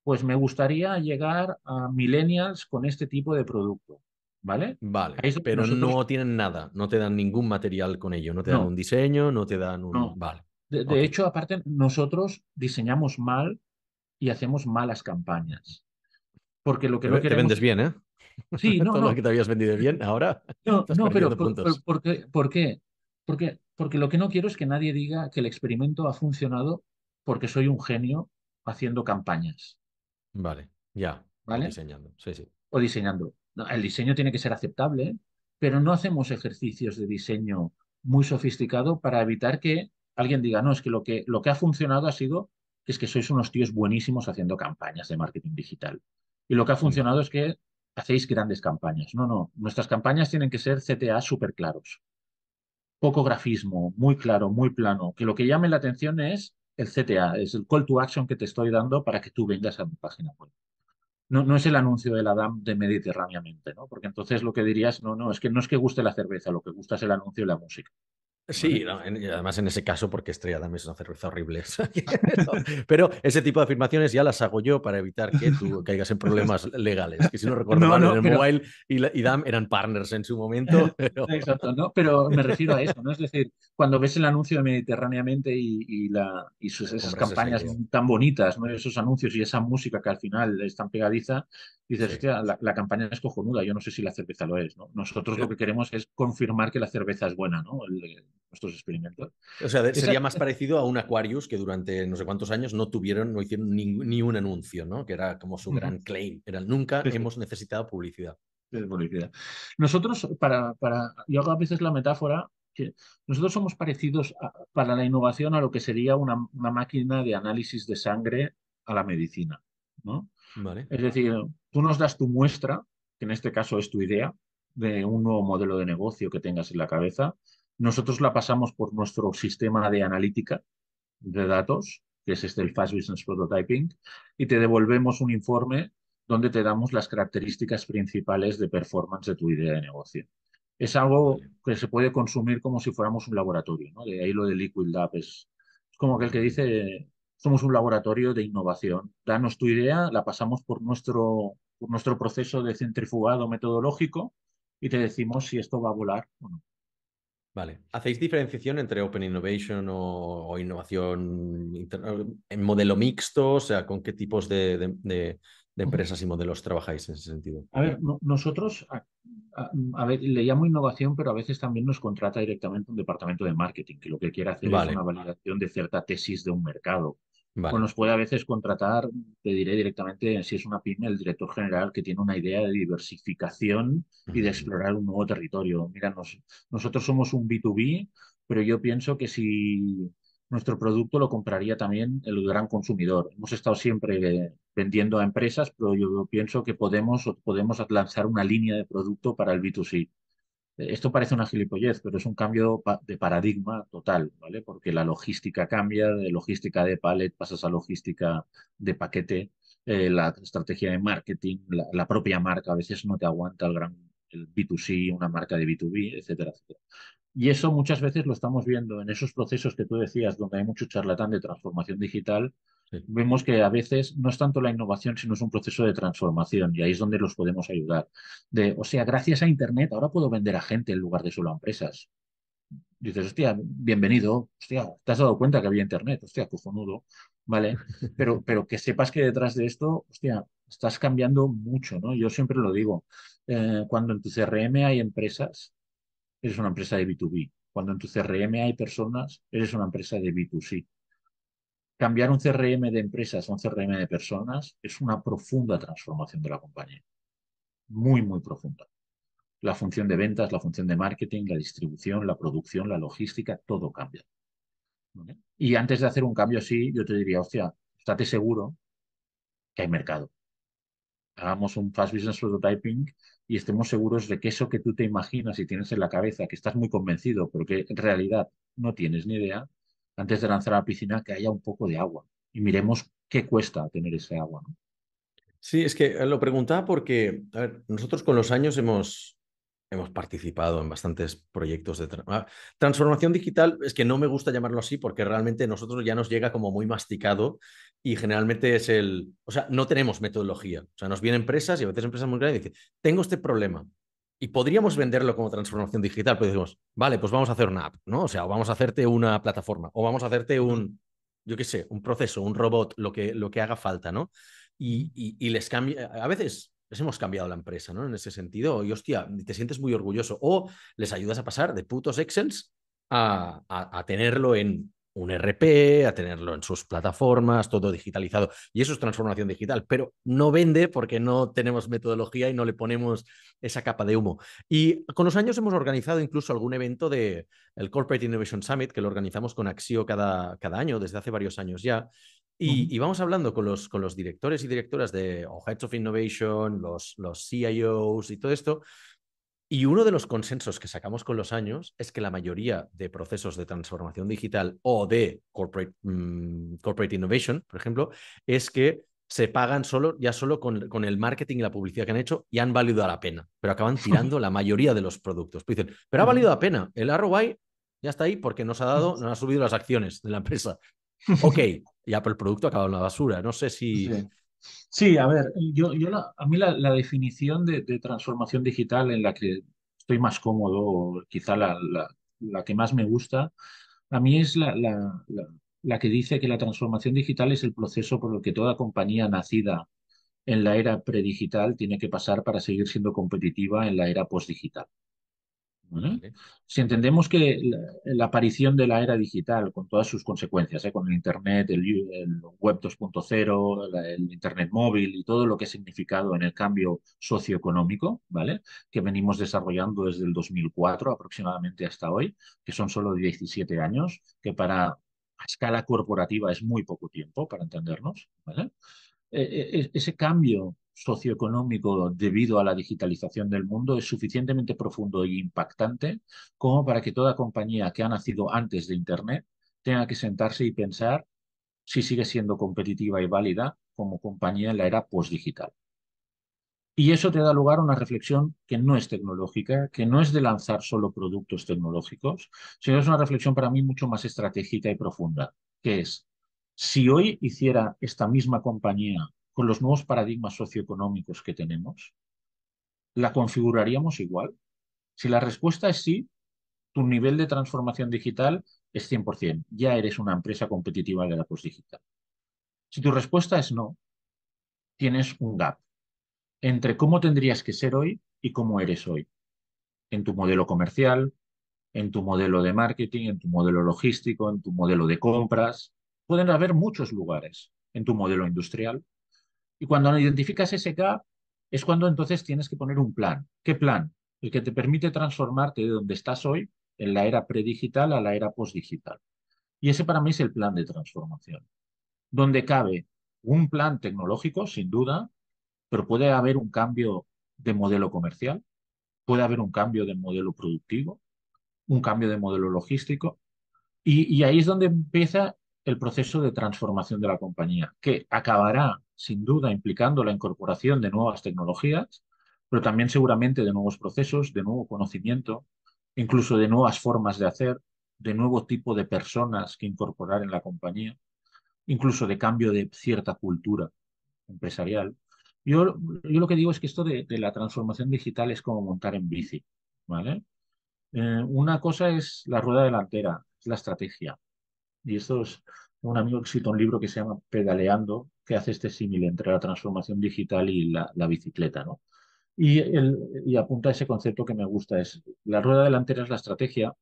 Pues me gustaría llegar a millennials con este tipo de producto. ¿Vale? Vale, pero no tienen nada, no te dan ningún material con ello, no te dan un diseño, no te dan un... Vale. De, hecho, aparte, nosotros diseñamos mal y hacemos malas campañas. Porque lo que te, no vendes bien, ¿eh? Sí, [LAUGHS] no, no. que te habías vendido bien, ahora [LAUGHS] No, pero por, qué, Porque, lo que no quiero es que nadie diga que el experimento ha funcionado porque soy un genio haciendo campañas. Vale, ya. ¿Vale? Diseñando, sí, sí. O diseñando. El diseño tiene que ser aceptable, ¿eh? pero no hacemos ejercicios de diseño muy sofisticado para evitar que alguien diga, no, es que lo que, lo que ha funcionado ha sido que es que sois unos tíos buenísimos haciendo campañas de marketing digital. Y lo que ha funcionado es que hacéis grandes campañas. No, no, nuestras campañas tienen que ser CTA súper claros. Poco grafismo, muy claro, muy plano. Que lo que llame la atención es el CTA, es el call to action que te estoy dando para que tú vengas a mi página web. No, no es el anuncio de la DAM de Mediterráneamente, ¿no? Porque entonces lo que dirías, no, no, es que no es que guste la cerveza, lo que gusta es el anuncio y la música. Sí, además en ese caso, porque Estrella también es una cerveza horrible. [LAUGHS] [LAUGHS] Pero ese tipo de afirmaciones ya las hago yo para evitar que tú [LAUGHS] caigas en problemas legales. Que si no recuerdo mal, el Mobile y, y, DAM eran partners en su momento. Exacto, ¿no? pero me refiero a eso, ¿no? Es decir, cuando ves el anuncio de Mediterráneamente y, la, y sus, esas campañas tan bonitas, ¿no? esos anuncios y esa música que al final es tan pegadiza, dices, que la, campaña es cojonuda, yo no sé si la cerveza lo es, ¿no? Nosotros lo que queremos es confirmar que la cerveza es buena, ¿no? nuestros experimentos. O sea, sería más parecido a un Aquarius que durante no sé cuántos años no tuvieron, no hicieron ni, un anuncio, ¿no? Que era como su gran claim, era nunca hemos necesitado publicidad. publicidad. Nosotros, para, para, yo hago a veces la metáfora, que nosotros somos parecidos para la innovación a lo que sería una, una máquina de análisis de sangre a la medicina, ¿no? Es decir, tú nos das tu muestra, que en este caso es tu idea, de un nuevo modelo de negocio que tengas en la cabeza. Nosotros la pasamos por nuestro sistema de analítica de datos, que es este el Fast Business Prototyping, y te devolvemos un informe donde te damos las características principales de performance de tu idea de negocio. Es algo que se puede consumir como si fuéramos un laboratorio, ¿no? De ahí lo de Liquid Lab es, es como que el que dice somos un laboratorio de innovación. Danos tu idea, la pasamos por nuestro, nuestro proceso de centrifugado metodológico y te decimos si esto va a volar o no. Vale. ¿Hacéis diferenciación entre Open Innovation o, innovación en modelo mixto? O sea, ¿con qué tipos de, empresas y modelos trabajáis en ese sentido? A ver, nosotros a, le llamo innovación, pero a veces también nos contrata directamente un departamento de marketing, que lo que quiere hacer es una validación de cierta tesis de un mercado. Pues nos puede a veces contratar, te diré directamente, si es una pyme, el director general que tiene una idea de diversificación y de explorar un nuevo territorio. Mira, nosotros somos un B2B, pero yo pienso que si nuestro producto lo compraría también el gran consumidor. Hemos estado siempre vendiendo a empresas, pero yo pienso que podemos, podemos lanzar una línea de producto para el B2C. Esto parece una gilipollez, pero es un cambio de paradigma total, ¿vale? Porque la logística cambia, de logística de palet pasas a logística de paquete, eh, la estrategia de marketing, la, propia marca a veces no te aguanta el gran el B2C, una marca de B2B, etcétera, etcétera. Y eso muchas veces lo estamos viendo en esos procesos que tú decías, donde hay mucho charlatán de transformación digital, Vemos que a veces no es tanto la innovación, sino es un proceso de transformación y ahí es donde los podemos ayudar. De, o sea, gracias a Internet ahora puedo vender a gente en lugar de solo a empresas. Dices, hostia, bienvenido, hostia, te has dado cuenta que había Internet, hostia, cojonudo, ¿vale? [LAUGHS] Pero, pero que sepas que detrás de esto, hostia, estás cambiando mucho, ¿no? Yo siempre lo digo, eh, cuando en tu CRM hay empresas, eres una empresa de B2B. Cuando en tu CRM hay personas, eres una empresa de B2C. Cambiar un CRM de empresas a un CRM de personas es una profunda transformación de la compañía. Muy, muy profunda. La función de ventas, la función de marketing, la distribución, la producción, la logística, todo cambia. Y antes de hacer un cambio así, yo te diría, hostia, estate seguro que hay mercado. Hagamos un fast business prototyping y estemos seguros de que eso que tú te imaginas y tienes en la cabeza, que estás muy convencido, porque que en realidad no tienes ni idea, antes de lanzar la piscina, que haya un poco de agua y miremos qué cuesta tener ese agua. Sí, es que eh, lo preguntaba porque nosotros con los años hemos, hemos participado en bastantes proyectos de ah, transformación digital. Es que no me gusta llamarlo así porque realmente a nosotros ya nos llega como muy masticado y generalmente es el, o sea, no tenemos metodología. O sea, nos vienen empresas y a veces empresas muy grandes y dicen, tengo este problema, y podríamos venderlo como transformación digital, porque decimos, vale, pues vamos a hacer una app, ¿no? O sea, o vamos a hacerte una plataforma, o vamos a hacerte un, yo qué sé, un proceso, un robot, lo que, lo que haga falta, ¿no? Y, les cambia, a veces les hemos cambiado la empresa, ¿no? En ese sentido, y hostia, te sientes muy orgulloso, o les ayudas a pasar de putos Excels a tenerlo en un RP, a tenerlo en sus plataformas, todo digitalizado. Y eso es transformación digital, pero no vende porque no tenemos metodología y no le ponemos esa capa de humo. Y con los años hemos organizado incluso algún evento del Corporate Innovation Summit, que lo organizamos con Axio cada, cada año, desde hace varios años ya. Y, vamos hablando con los, con los directores y directoras de Heads of Innovation, los, los CIOs e y todo esto, y uno de los consensos que sacamos con los años es que la mayoría de procesos de transformación digital o de corporate, mm, innovation, por ejemplo, es que se pagan solo, ya solo con, el marketing y la publicidad que han hecho y han valido la pena, pero acaban [LAUGHS] tirando la mayoría de los productos. Pues dicen, pero ha valido la pena, el ROI ya está ahí porque nos ha dado, [LAUGHS] nos ha subido las acciones de la empresa. [LAUGHS] Ok, ya, por el producto acabado en la basura. No sé si, Sí, a ver, yo, yo a mí la, definición de, transformación digital en la que estoy más cómodo, quizá la, que más me gusta, a mí es la, la que dice que la transformación digital es el proceso por el que toda compañía nacida en la era predigital tiene que pasar para seguir siendo competitiva en la era postdigital. Si entendemos que la, aparición de la era digital, con todas sus consecuencias, ¿eh? con el Internet, el, Web 2.0, el Internet móvil y todo lo que ha significado en el cambio socioeconómico, ¿vale? que venimos desarrollando desde el 2004 aproximadamente hasta hoy, que son solo 17 años, que para escala corporativa es muy poco tiempo para entendernos. E, e, e, ese cambio socioeconómico debido a la digitalización del mundo es suficientemente profundo e impactante como para que toda compañía que ha nacido antes de Internet tenga que sentarse y pensar si sigue siendo competitiva y válida como compañía en la era postdigital. Y eso te da lugar a una reflexión que no es tecnológica, que no es de lanzar solo productos tecnológicos, sino es una reflexión para mí mucho más estratégica y profunda, que es, si hoy hiciera esta misma compañía con los nuevos paradigmas socioeconómicos que tenemos? ¿La configuraríamos igual? Si la respuesta es sí, tu nivel de transformación digital es 100%, ya eres una empresa competitiva de la postdigital. Si tu respuesta es no, tienes un gap entre cómo tendrías que ser hoy y cómo eres hoy, en tu modelo comercial, en tu modelo de marketing, en tu modelo logístico, en tu modelo de compras. Pueden haber muchos lugares en tu modelo industrial. Y cuando identificas ese gap, es cuando entonces tienes que poner un plan. ¿Qué plan? El que te permite transformarte de donde estás hoy, en la era predigital, a la era postdigital. Y ese para mí es el plan de transformación, donde cabe un plan tecnológico, sin duda, pero puede haber un cambio de modelo comercial, puede haber un cambio de modelo productivo, un cambio de modelo logístico, y, y ahí es donde empieza el proceso de transformación de la compañía, que acabará sin duda implicando la incorporación de nuevas tecnologías, pero también seguramente de nuevos procesos, de nuevo conocimiento, incluso de nuevas formas de hacer, de nuevo tipo de personas que incorporar en la compañía, incluso de cambio de cierta cultura empresarial. Yo, yo lo que digo es que esto de, la transformación digital es como montar en bici, ¿vale? Eh, una cosa es la rueda delantera, es la estrategia. Y esto es un amigo que cita un libro que se llama Pedaleando, que hace este símil entre la transformación digital y la, bicicleta, ¿no? Y, el, apunta a ese concepto que me gusta, es la rueda delantera es la estrategia,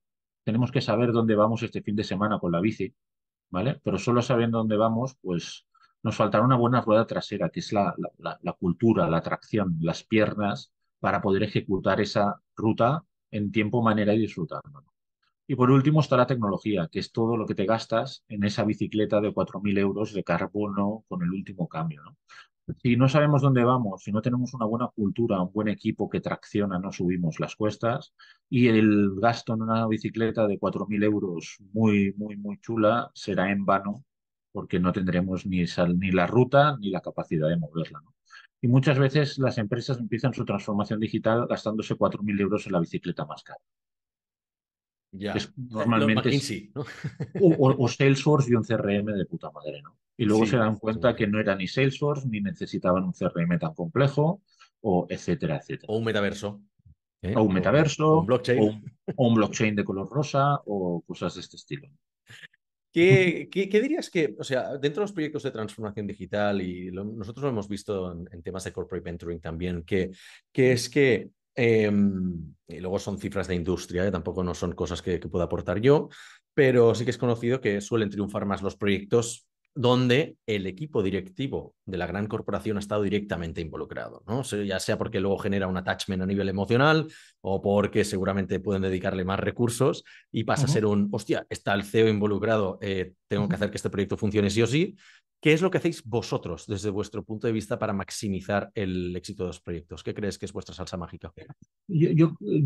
tenemos que saber dónde vamos este fin de semana con la bici, ¿vale? Pero solo sabiendo dónde vamos, pues nos faltará una buena rueda trasera, que es la, cultura, la tracción, las piernas, para poder ejecutar esa ruta en tiempo, manera y disfrutarlo. Y por último está la tecnología, que es todo lo que te gastas en esa bicicleta de 4.000 euros de carbono con el último cambio. Si no sabemos dónde vamos, si no tenemos una buena cultura, un buen equipo que tracciona, no subimos las cuestas y el gasto en una bicicleta de 4.000 euros muy, muy, muy chula será en vano porque no tendremos ni, sal, ni la ruta ni la capacidad de moverla. ¿no? Y muchas veces las empresas empiezan su transformación digital gastándose 4.000 euros en la bicicleta más cara normalmente o, Salesforce y un CRM de puta madre, ¿no? Y luego se dan cuenta que no era ni Salesforce, ni necesitaban un CRM tan complejo, o etcétera, etcétera. O un metaverso. ¿eh? O un metaverso. O un blockchain. de color rosa, o cosas de este estilo. ¿Qué, dirías que, o sea, dentro de los proyectos de transformación digital, y nosotros lo hemos visto en, temas de corporate venturing también, que es que Em, y luego son cifras de industria, tampoco no son cosas que, pueda aportar yo, pero sí que es conocido que suelen triunfar más los proyectos donde el equipo directivo de la gran corporación ha estado directamente involucrado, ¿no? ya sea porque luego genera un attachment a nivel emocional o porque seguramente pueden dedicarle más recursos y pasa a ser un, hostia, está el CEO involucrado, eh, tengo que hacer que este proyecto funcione sí o sí, ¿Qué es lo que hacéis vosotros desde vuestro punto de vista para maximizar el éxito de los proyectos? ¿Qué crees que es vuestra salsa mágica? Eh,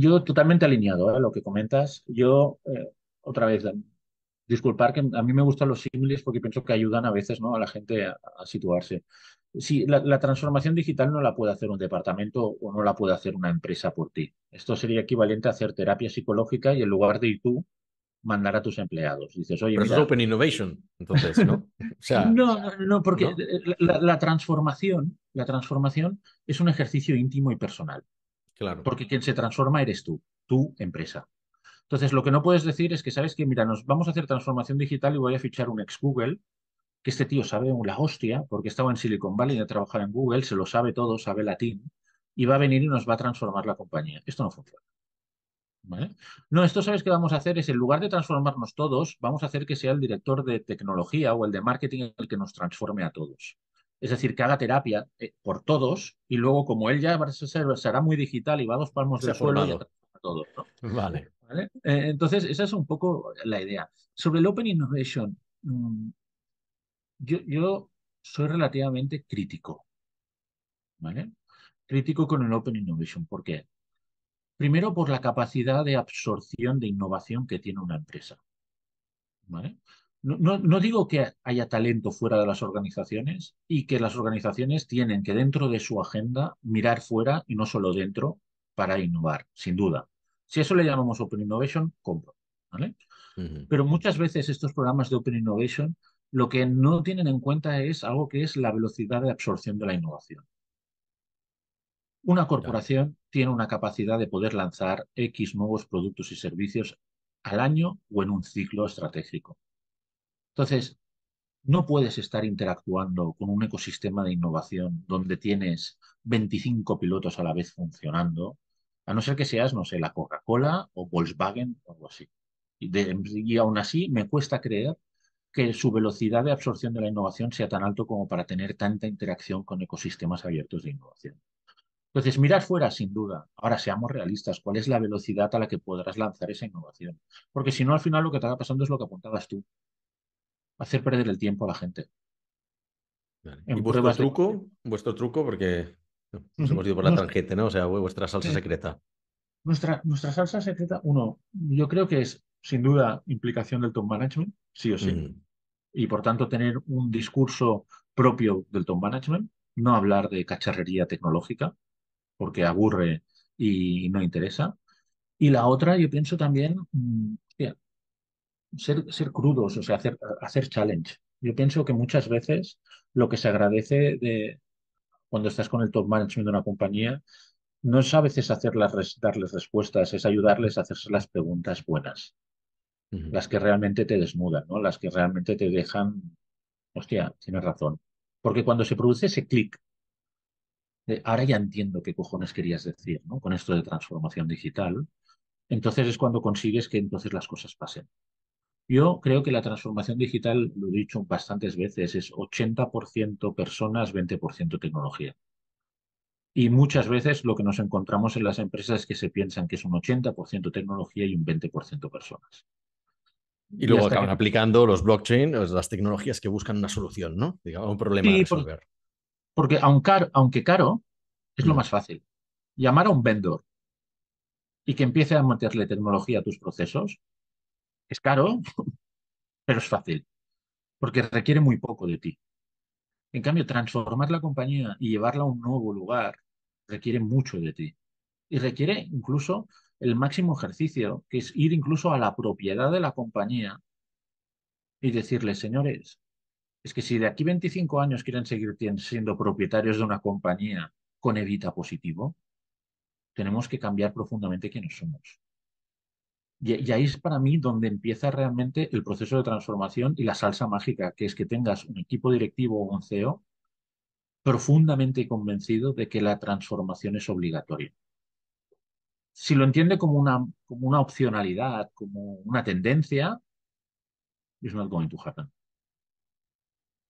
yo, totalmente alineado a ¿eh? lo que comentas. Yo, eh, otra vez, disculpar que a mí me gustan los símiles porque pienso que ayudan a veces ¿no? a la gente a, situarse. Sí, la, la, transformación digital no la puede hacer un departamento o no la puede hacer una empresa por ti. Esto sería equivalente a hacer terapia psicológica y en lugar de tú, mandar a tus empleados. Dices, oye, Pero es Open Innovation, entonces, ¿no? [LAUGHS] no, no, porque La, transformación, la transformación es un ejercicio íntimo y personal. Claro. Porque quien se transforma eres tú, tu empresa. Entonces, lo que no puedes decir es que, ¿sabes que Mira, nos vamos a hacer transformación digital y voy a fichar un ex Google, que este tío sabe la hostia, porque estaba en Silicon Valley de trabajar en Google, se lo sabe todo, sabe latín, y va a venir y nos va a transformar la compañía. Esto no funciona. ¿Vale? No, esto sabes que vamos a hacer es, en lugar de transformarnos todos, vamos a hacer que sea el director de tecnología o el de marketing el que nos transforme a todos. Es decir, que haga terapia eh, por todos y luego como él ya ser, será muy digital y va a dos palmos del suelo, a todos. Vale. Eh, entonces, esa es un poco la idea. Sobre el Open Innovation, mm, yo, yo soy relativamente crítico. ¿Vale? Crítico con el Open Innovation. ¿Por qué? Primero, por la capacidad de absorción de innovación que tiene una empresa. No, digo que haya talento fuera de las organizaciones y que las organizaciones tienen que dentro de su agenda mirar fuera y no solo dentro para innovar, sin duda. Si eso le llamamos Open Innovation, compro. Pero muchas veces estos programas de Open Innovation lo que no tienen en cuenta es algo que es la velocidad de absorción de la innovación. Una corporación tiene una capacidad de poder lanzar X nuevos productos y servicios al año o en un ciclo estratégico. Entonces, no puedes estar interactuando con un ecosistema de innovación donde tienes 25 pilotos a la vez funcionando, a no ser que seas, no sé, la Coca-Cola o Volkswagen o algo así. Y, y aún así me cuesta creer que su velocidad de absorción de la innovación sea tan alto como para tener tanta interacción con ecosistemas abiertos de innovación. Entonces, mirar fuera, sin duda. Ahora, seamos realistas. ¿Cuál es la velocidad a la que podrás lanzar esa innovación? Porque si no, al final lo que te está pasando es lo que apuntabas tú. Hacer perder el tiempo a la gente. ¿Y vuestro truco? Vuestro truco, porque nos hemos ido por la tarjeta, ¿no? O sea, vuestra salsa secreta. Nuestra, nuestra salsa secreta, uno, yo creo que es, sin duda, implicación del top management, sí o sí. Y por tanto, tener un discurso propio del top management, no hablar de cacharrería tecnológica, porque aburre y no interesa. Y la otra, yo pienso también, mm, ser, crudos, o sea, hacer, hacer challenge. Yo pienso que muchas veces lo que se agradece de cuando estás con el top management de una compañía no es a veces darles respuestas, es ayudarles a hacerse las preguntas buenas, las que realmente te desnudan, ¿no? las que realmente te dejan, hostia, tienes razón. Porque cuando se produce ese clic eh, ahora ya entiendo qué cojones querías decir con esto de transformación digital. Entonces es cuando consigues que entonces las cosas pasen. Yo creo que la transformación digital, lo he dicho bastantes veces, es 80% personas, 20% tecnología. Y muchas veces lo que nos encontramos en las empresas es que se piensan que es un 80% tecnología y un 20% personas. Y luego acaban aplicando los blockchain, las tecnologías que buscan una solución, ¿no? Digamos, un problema a resolver. Porque aunque caro, es lo mm. más fácil. Llamar a un vendor y que empiece a meterle tecnología a tus procesos es caro, [LAUGHS] pero es fácil, porque requiere muy poco de ti. En cambio, transformar la compañía y llevarla a un nuevo lugar requiere mucho de ti. Y requiere incluso el máximo ejercicio, que es ir incluso a la propiedad de la compañía y decirle, señores, es que si de aquí 25 años quieren seguir siendo propietarios de una compañía con evita positivo, tenemos que cambiar profundamente quiénes somos. Y, ahí es para mí donde empieza realmente el proceso de transformación y la salsa mágica, que es que tengas un equipo directivo o un CEO profundamente convencido de que la transformación es obligatoria. Si lo entiende como una, como una opcionalidad, como una tendencia, it's not going to happen.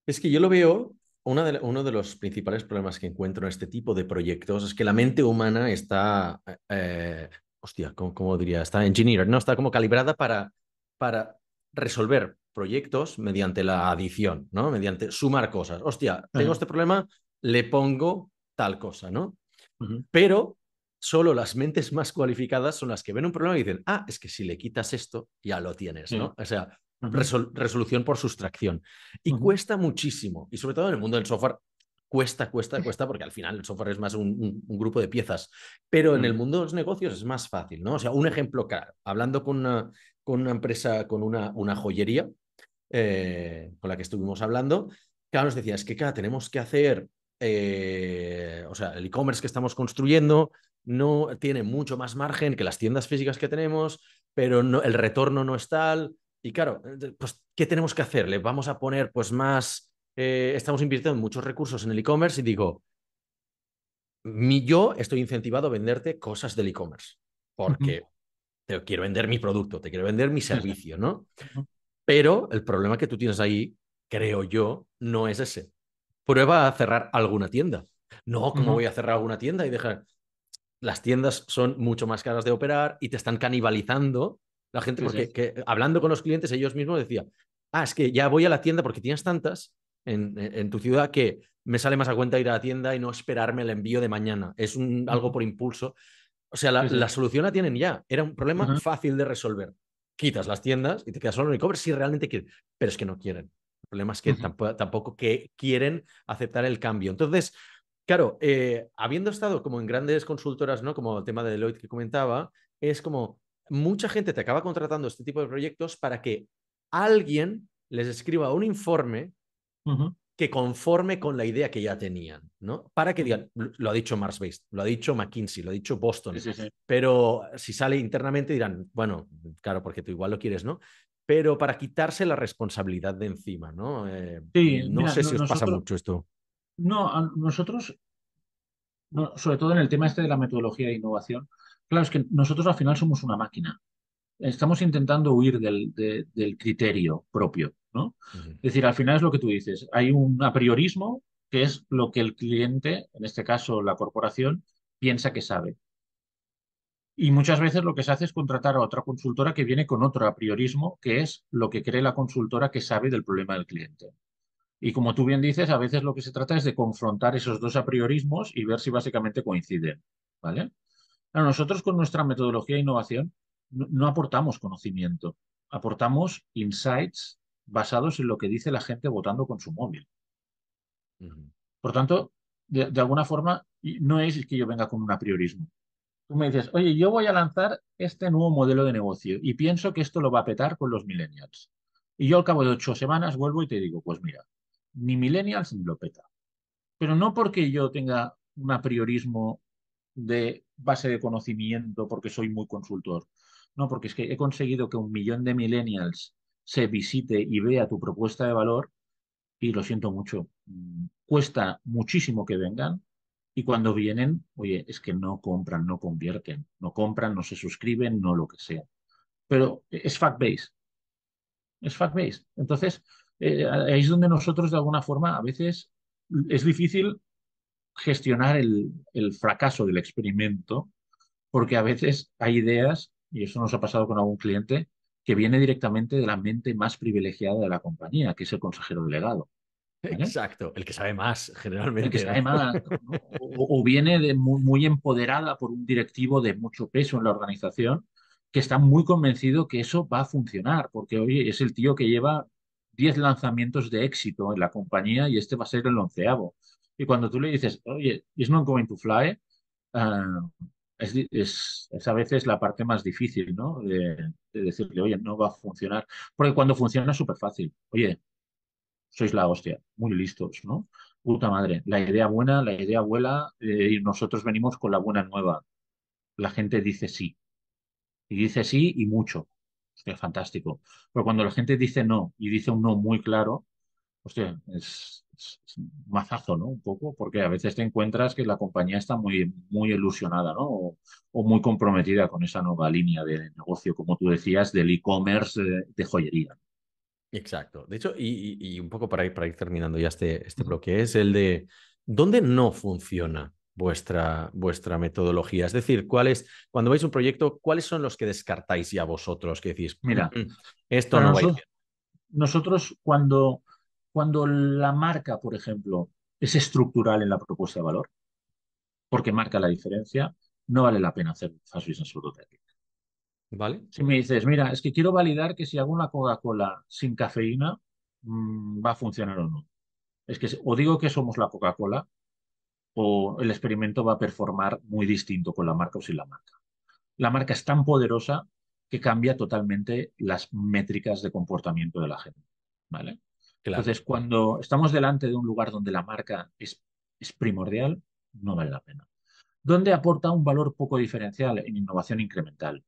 Es que yo lo veo, una de uno de los principales problemas que encuentro en este tipo de proyectos es que la mente humana está, eh, eh, hostia, ¿cómo, diría? Está engineer ¿no? Está como calibrada para, para resolver proyectos mediante la adición, ¿no? Mediante sumar cosas. Hostia, tengo este problema, le pongo tal cosa, ¿no? Pero solo las mentes más cualificadas son las que ven un problema y dicen, ah, es que si le quitas esto, ya lo tienes, ¿no? O sea, resolución por sustracción. Y cuesta muchísimo, y sobre todo en el mundo del software, cuesta, cuesta, cuesta, porque al final el software es más un, grupo de piezas. Pero en el mm. mundo de los negocios es más fácil, ¿no? O sea, un ejemplo claro, hablando con una, con una empresa, con una, una joyería eh, con la que estuvimos hablando, claro, nos decía, es que, cada tenemos que hacer, eh, o sea, el e-commerce que estamos construyendo no tiene mucho más margen que las tiendas físicas que tenemos, pero no, el retorno no es tal, y claro, eh, pues, ¿qué tenemos que hacer? Le vamos a poner pues más, eh, estamos invirtiendo muchos recursos en el e-commerce y digo, yo estoy incentivado a venderte cosas del e-commerce, porque te quiero vender mi producto, te quiero vender mi servicio, ¿no? Pero el problema que tú tienes ahí, creo yo, no es ese. Prueba a cerrar alguna tienda. No, ¿cómo voy a cerrar alguna tienda y dejar? Las tiendas son mucho más caras de operar y te están canibalizando la gente, porque Que, hablando con los clientes, ellos mismos decía ah, es que ya voy a la tienda porque tienes tantas en, tu ciudad que me sale más a cuenta ir a la tienda y no esperarme el envío de mañana. Es un, algo por impulso. O sea, la, solución la tienen ya. Era un problema fácil de resolver. Quitas las tiendas y te quedas solo en e si realmente quieren. Pero es que no quieren. El problema es que tampoco, que quieren aceptar el cambio. Entonces, claro, eh, habiendo estado como en grandes consultoras, ¿no? Como el tema de Deloitte que comentaba, es como, mucha gente te acaba contratando este tipo de proyectos para que alguien les escriba un informe que conforme con la idea que ya tenían, ¿no? Para que digan, lo ha dicho Mars lo ha dicho McKinsey, lo ha dicho Boston, pero si sale internamente dirán, bueno, claro, porque tú igual lo quieres, ¿no? Pero para quitarse la responsabilidad de encima, ¿no? Eh, no sé si os pasa mucho esto. No, nosotros, sobre todo en el tema este de la metodología de innovación, Claro, es que nosotros al final somos una máquina. Estamos intentando huir del, criterio propio, ¿no? Es decir, al final es lo que tú dices. Hay un a priorismo que es lo que el cliente, en este caso la corporación, piensa que sabe. Y muchas veces lo que se hace es contratar a otra consultora que viene con otro a priorismo, que es lo que cree la consultora que sabe del problema del cliente. Y como tú bien dices, a veces lo que se trata es de confrontar esos dos a priorismos y ver si básicamente coinciden. ¿Vale? nosotros con nuestra metodología de innovación no, aportamos conocimiento, aportamos insights basados en lo que dice la gente votando con su móvil. Por tanto, de, de, alguna forma, no es que yo venga con un apriorismo. Tú me dices, oye, yo voy a lanzar este nuevo modelo de negocio y pienso que esto lo va a petar con los millennials. Y yo al cabo de ocho semanas vuelvo y te digo, pues mira, ni millennials ni lo peta. Pero no porque yo tenga un apriorismo de base de conocimiento porque soy muy consultor. No, porque es que he conseguido que un millón de millennials se visite y vea tu propuesta de valor y lo siento mucho. Mm, cuesta muchísimo que vengan y cuando vienen, oye, es que no compran, no convierten, no compran, no se suscriben, no lo que sea. Pero es fact-based. Es fact-based. Entonces, eh, ahí es donde nosotros de alguna forma a veces es difícil gestionar el, fracaso del experimento, porque a veces hay ideas, y eso nos ha pasado con algún cliente, que viene directamente de la mente más privilegiada de la compañía, que es el consejero delegado. Exacto, el que sabe más, generalmente. El que sabe más. O, viene de muy, empoderada por un directivo de mucho peso en la organización, que está muy convencido que eso va a funcionar, porque hoy es el tío que lleva 10 lanzamientos de éxito en la compañía y este va a ser el onceavo. Y cuando tú le dices, oye, it's not going to fly, ah, es, a veces la parte más difícil, ¿no? De, decirle, oye, no va a funcionar. Porque cuando funciona es súper fácil. Oye, sois la hostia, muy listos, ¿no? Puta madre, la idea buena, la idea vuela, eh, y nosotros venimos con la buena nueva. La gente dice sí. Y dice sí y mucho. Hostia, fantástico. Pero cuando la gente dice no y dice un no muy claro, hostia, es, mazazo, ¿no? Un poco, porque a veces te encuentras que la compañía está muy, muy ilusionada, ¿no? O, muy comprometida con esa nueva línea de negocio, como tú decías, del e-commerce eh, de, joyería. Exacto. De hecho, y, un poco para ir, para ir terminando ya este, este bloque, es el de dónde no funciona vuestra, vuestra metodología. Es decir, ¿cuál es, cuando veis un proyecto, ¿cuáles son los que descartáis ya vosotros? Que decís, mira, mm, mm, esto no va a ir Nosotros, cuando cuando la marca, por ejemplo, es estructural en la propuesta de valor, porque marca la diferencia, no vale la pena hacer fast business prototyping. ¿Vale? Si me dices, mira, es que quiero validar que si hago una Coca-Cola sin cafeína, mm, va a funcionar o no. Es que o digo que somos la Coca-Cola o el experimento va a performar muy distinto con la marca o sin la marca. La marca es tan poderosa que cambia totalmente las métricas de comportamiento de la gente. ¿Vale? Entonces, cuando estamos delante de un lugar donde la marca es, es primordial, no vale la pena. ¿Dónde aporta un valor poco diferencial en innovación incremental?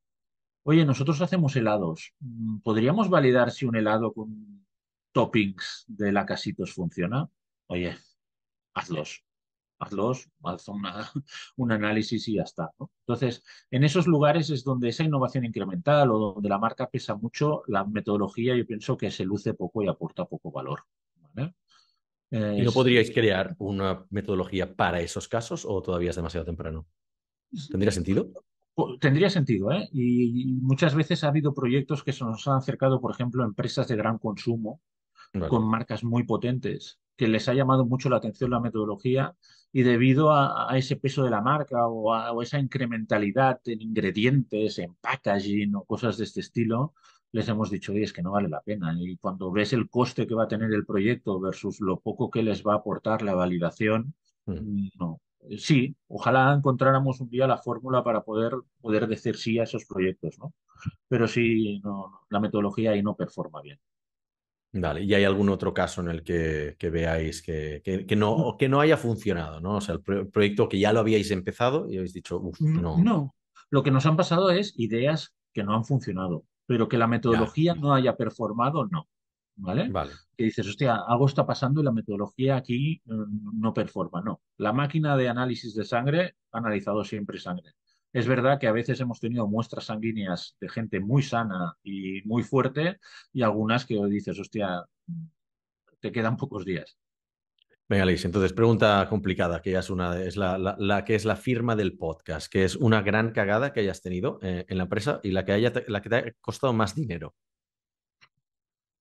Oye, nosotros hacemos helados. Mm, ¿Podríamos validar si un helado con toppings de la lacasitos funciona? Oye, hazlos los haz [LAUGHS] un análisis y ya está. Entonces, en esos lugares es donde esa innovación incremental o donde la marca pesa mucho, la metodología yo pienso que se luce poco y aporta poco valor. ¿Y no podríais crear una metodología para esos casos o todavía es demasiado temprano? ¿Tendría sentido? Tendría sentido, ¿eh? Y muchas veces ha habido proyectos que se nos han acercado, por ejemplo, a empresas de gran consumo, con marcas muy potentes, que les ha llamado mucho la atención la metodología y debido a, ese peso de la marca o a esa incrementalidad en ingredientes, en packaging o cosas de este estilo, les hemos dicho, oye, es que no vale la pena. Y cuando ves el coste que va a tener el proyecto versus lo poco que les va a aportar la validación, mm. no. Sí, ojalá encontráramos un día la fórmula para poder, poder decir sí a esos proyectos, ¿no? Pero sí, la metodología ahí no performa bien. Vale, ¿y hay algún otro caso en el que, veáis que, que, no, que no haya funcionado, ¿no? O sea, el proyecto que ya lo habíais empezado y habéis dicho, uff, no. No, lo que nos han pasado es ideas que no han funcionado, pero que la metodología no haya performado, no. ¿Vale? ¿Vale? Que dices, hostia, algo está pasando y la metodología aquí eh, no performa, no. La máquina de análisis de sangre ha analizado siempre sangre. Es verdad que a veces hemos tenido muestras sanguíneas de gente muy sana y muy fuerte y algunas que dices, hostia, te quedan pocos días. Venga, Luis, entonces pregunta complicada, que ya es una, es la, que es la firma del podcast, que es una gran cagada que hayas tenido eh, en la empresa y la que, haya, la que te ha costado más dinero.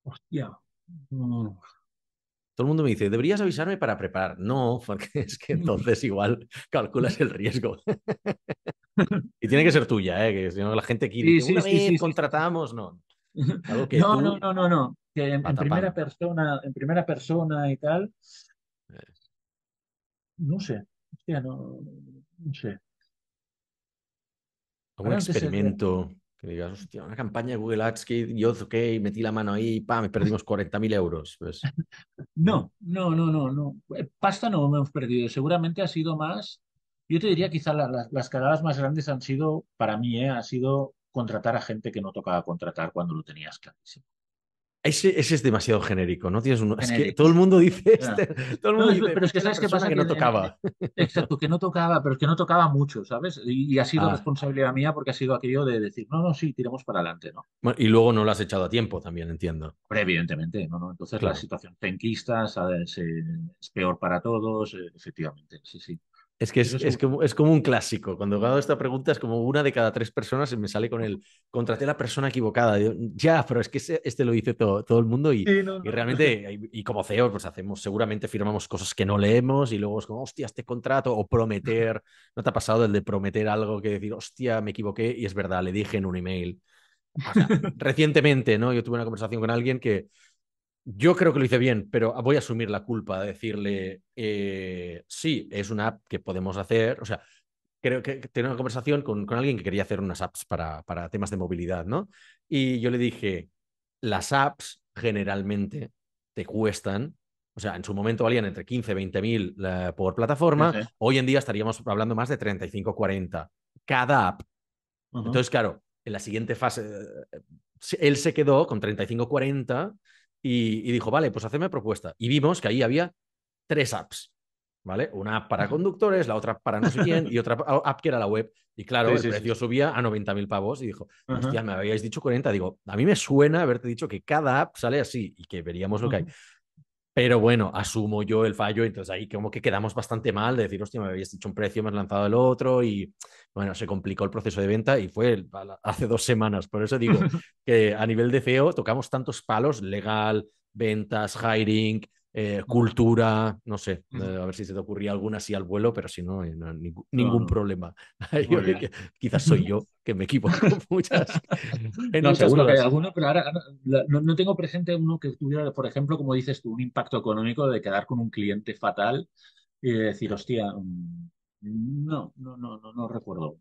Hostia. no, mm, no. Todo el mundo me dice, deberías avisarme para preparar. No, porque [LAUGHS] es que entonces igual calculas el riesgo. [LAUGHS] y tiene que ser tuya, ¿eh? que si no la gente quiere. Sí, sí, sí, contratamos, no. [LAUGHS] no, no, no, no, no, Que en, primera persona, en primera persona y tal. Eh. No sé. Hostia, no, no sé. Un experimento una campaña de Google Ads que yo ok, metí la mano ahí y me perdimos 40.000 euros. Pues. [LAUGHS] No, no, no, no, no. Eh, pasta no me hemos perdido. Seguramente ha sido más. Yo te diría, quizá las cagadas más grandes han sido, para mí, ¿eh? ha sido contratar a gente que no tocaba contratar cuando lo tenías clarísimo. Ese, es demasiado genérico, ¿no? Tienes Es que todo el mundo dice, este, todo el mundo dice pero es que sabes qué pasa que, no tocaba. [LAUGHS] Exacto, que no tocaba, pero es que no tocaba mucho, ¿sabes? Y, ha sido ah. responsabilidad mía porque ha sido aquello de decir, no, no, sí, tiremos para adelante, ¿no? y luego no lo has echado a tiempo también, entiendo. Pero evidentemente, no, no. Entonces la situación tenquista eh, es peor para todos, eh, efectivamente, sí, sí. Es que es, como, es como un clásico. Cuando hago esta pregunta es como una de cada tres personas y me sale con el contraté a la persona equivocada. ya, pero es que este lo dice todo, el mundo y, y realmente, [LAUGHS] y, como CEO, pues hacemos, seguramente firmamos cosas que no leemos y luego es como, hostia, este contrato o prometer. ¿No te ha pasado el de prometer algo que decir, hostia, me equivoqué y es verdad, le dije en un email? recientemente, ¿no? Yo tuve una conversación con alguien que yo creo que lo hice bien, pero voy a asumir la culpa de decirle, eh, sí, es una app que podemos hacer, o sea, creo que tenía una conversación con, alguien que quería hacer unas apps para, para temas de movilidad, ¿no? Y yo le dije, las apps generalmente te cuestan, o sea, en su momento valían entre 15 y 20 mil eh, por plataforma, hoy en día estaríamos hablando más de 35, 40, cada app. Entonces, claro, en la siguiente fase, eh, él se quedó con 35, 40 y, dijo, vale, pues haceme propuesta. Y vimos que ahí había tres apps. ¿Vale? Una para conductores, la otra para no sé quién y otra [LAUGHS] app que era la web. Y claro, el precio subía a 90.000 pavos y dijo, hostia, me habíais dicho 40. Digo, a mí me suena haberte dicho que cada app sale así y que veríamos lo que hay. Pero bueno, asumo yo el fallo, entonces ahí como que quedamos bastante mal de decir, hostia, me habías dicho un precio, me has lanzado el otro y bueno, se complicó el proceso de venta y fue hace dos semanas. Por eso digo [LAUGHS] que a nivel de CEO tocamos tantos palos, legal, ventas, hiring, eh, cultura, no sé, eh, a ver si se te ocurría alguna así al vuelo, pero si no, eh, ningún problema. [LAUGHS] quizás soy yo que me equivoco [LAUGHS] muchas. no, muchas seguro pero ahora no, tengo presente uno que tuviera, por ejemplo, como dices tú, un impacto económico de quedar con un cliente fatal y decir, hostia, mm, no, no, no, no, no recuerdo.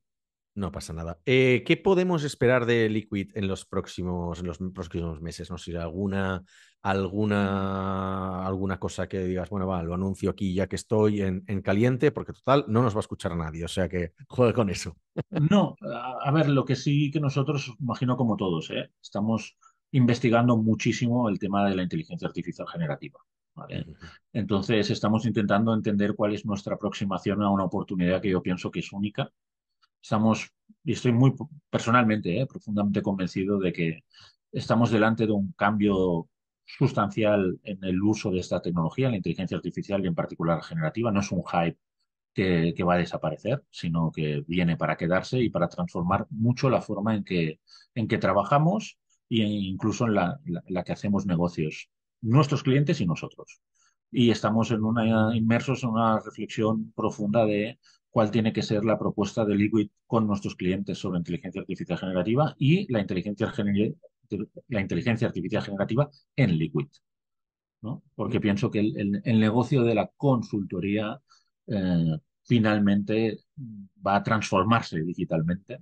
No pasa nada. Eh, ¿Qué podemos esperar de Liquid en los próximos, en los próximos meses? No alguna, alguna, alguna cosa que digas, bueno, va, lo anuncio aquí ya que estoy en, en caliente, porque total, no nos va a escuchar nadie, o sea que [LAUGHS] juegue con eso. No, a ver, lo que sí que nosotros, imagino como todos, ¿eh? estamos investigando muchísimo el tema de la inteligencia artificial generativa. Entonces, estamos intentando entender cuál es nuestra aproximación a una oportunidad que yo pienso que es única Estamos, y estoy muy personalmente, eh, profundamente convencido de que estamos delante de un cambio sustancial en el uso de esta tecnología, la inteligencia artificial y en particular generativa. No es un hype que, va a desaparecer, sino que viene para quedarse y para transformar mucho la forma en que, en que trabajamos e incluso en la, que hacemos negocios, nuestros clientes y nosotros. Y estamos en inmersos en una reflexión profunda de cuál tiene que ser la propuesta de Liquid con nuestros clientes sobre inteligencia artificial generativa y la inteligencia, artificial generativa en Liquid. Porque pienso que el, negocio de la consultoría eh, finalmente va a transformarse digitalmente,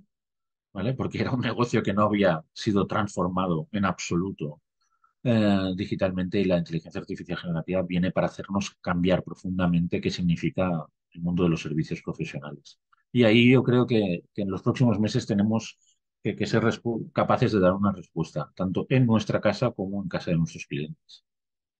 ¿vale? porque era un negocio que no había sido transformado en absoluto eh, digitalmente y la inteligencia artificial generativa viene para hacernos cambiar profundamente qué significa el mundo de los servicios profesionales. Y ahí yo creo que, en los próximos meses tenemos que, ser capaces de dar una respuesta, tanto en nuestra casa como en casa de nuestros clientes.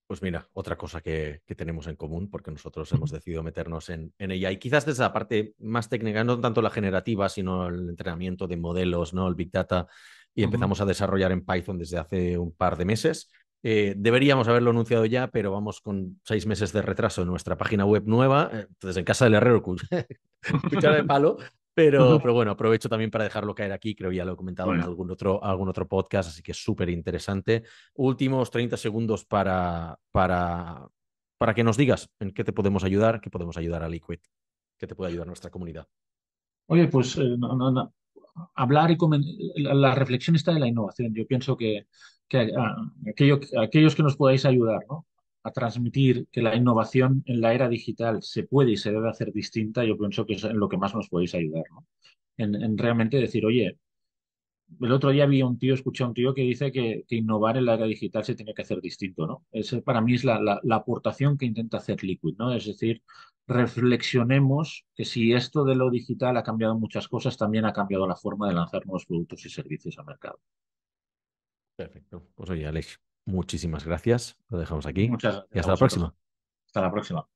Pues mira, otra cosa que, tenemos en común, porque nosotros hemos decidido meternos en, ella. Y quizás desde la parte más técnica, no tanto la generativa, sino el entrenamiento de modelos, ¿no? El Big Data. Y empezamos a desarrollar en Python desde hace un par de meses. Eh, deberíamos haberlo anunciado ya, pero vamos con seis meses de retraso en nuestra página web nueva, entonces eh, en casa del herrero, escuchar [LAUGHS] de [LAUGHS] palo, pero, [LAUGHS] pero, bueno, aprovecho también para dejarlo caer aquí, creo ya lo he comentado en algún otro, algún otro podcast, así que es súper interesante. Últimos 30 segundos para, para, para que nos digas en qué te podemos ayudar, qué podemos ayudar a Liquid, qué te puede ayudar nuestra comunidad. Oye, pues eh, hablar y comentar la reflexión está en la innovación. Yo pienso que Ah, aquellos que nos podáis ayudar ¿no? a transmitir que la innovación en la era digital se puede y se debe hacer distinta, yo pienso que es en lo que más nos podéis ayudar. ¿no? En, realmente decir, oye, el otro día vi un tío, escuché a un tío que dice que, innovar en la era digital se tiene que hacer distinto. ¿no? Ese para mí es la, la aportación que intenta hacer Liquid, ¿no? es decir, reflexionemos que si esto de lo digital ha cambiado muchas cosas, también ha cambiado la forma de lanzar nuevos productos y servicios al mercado. Perfecto. Pues oye, Alex, muchísimas gracias. Lo dejamos aquí. Muchas gracias. Y hasta la próxima. Hasta la próxima.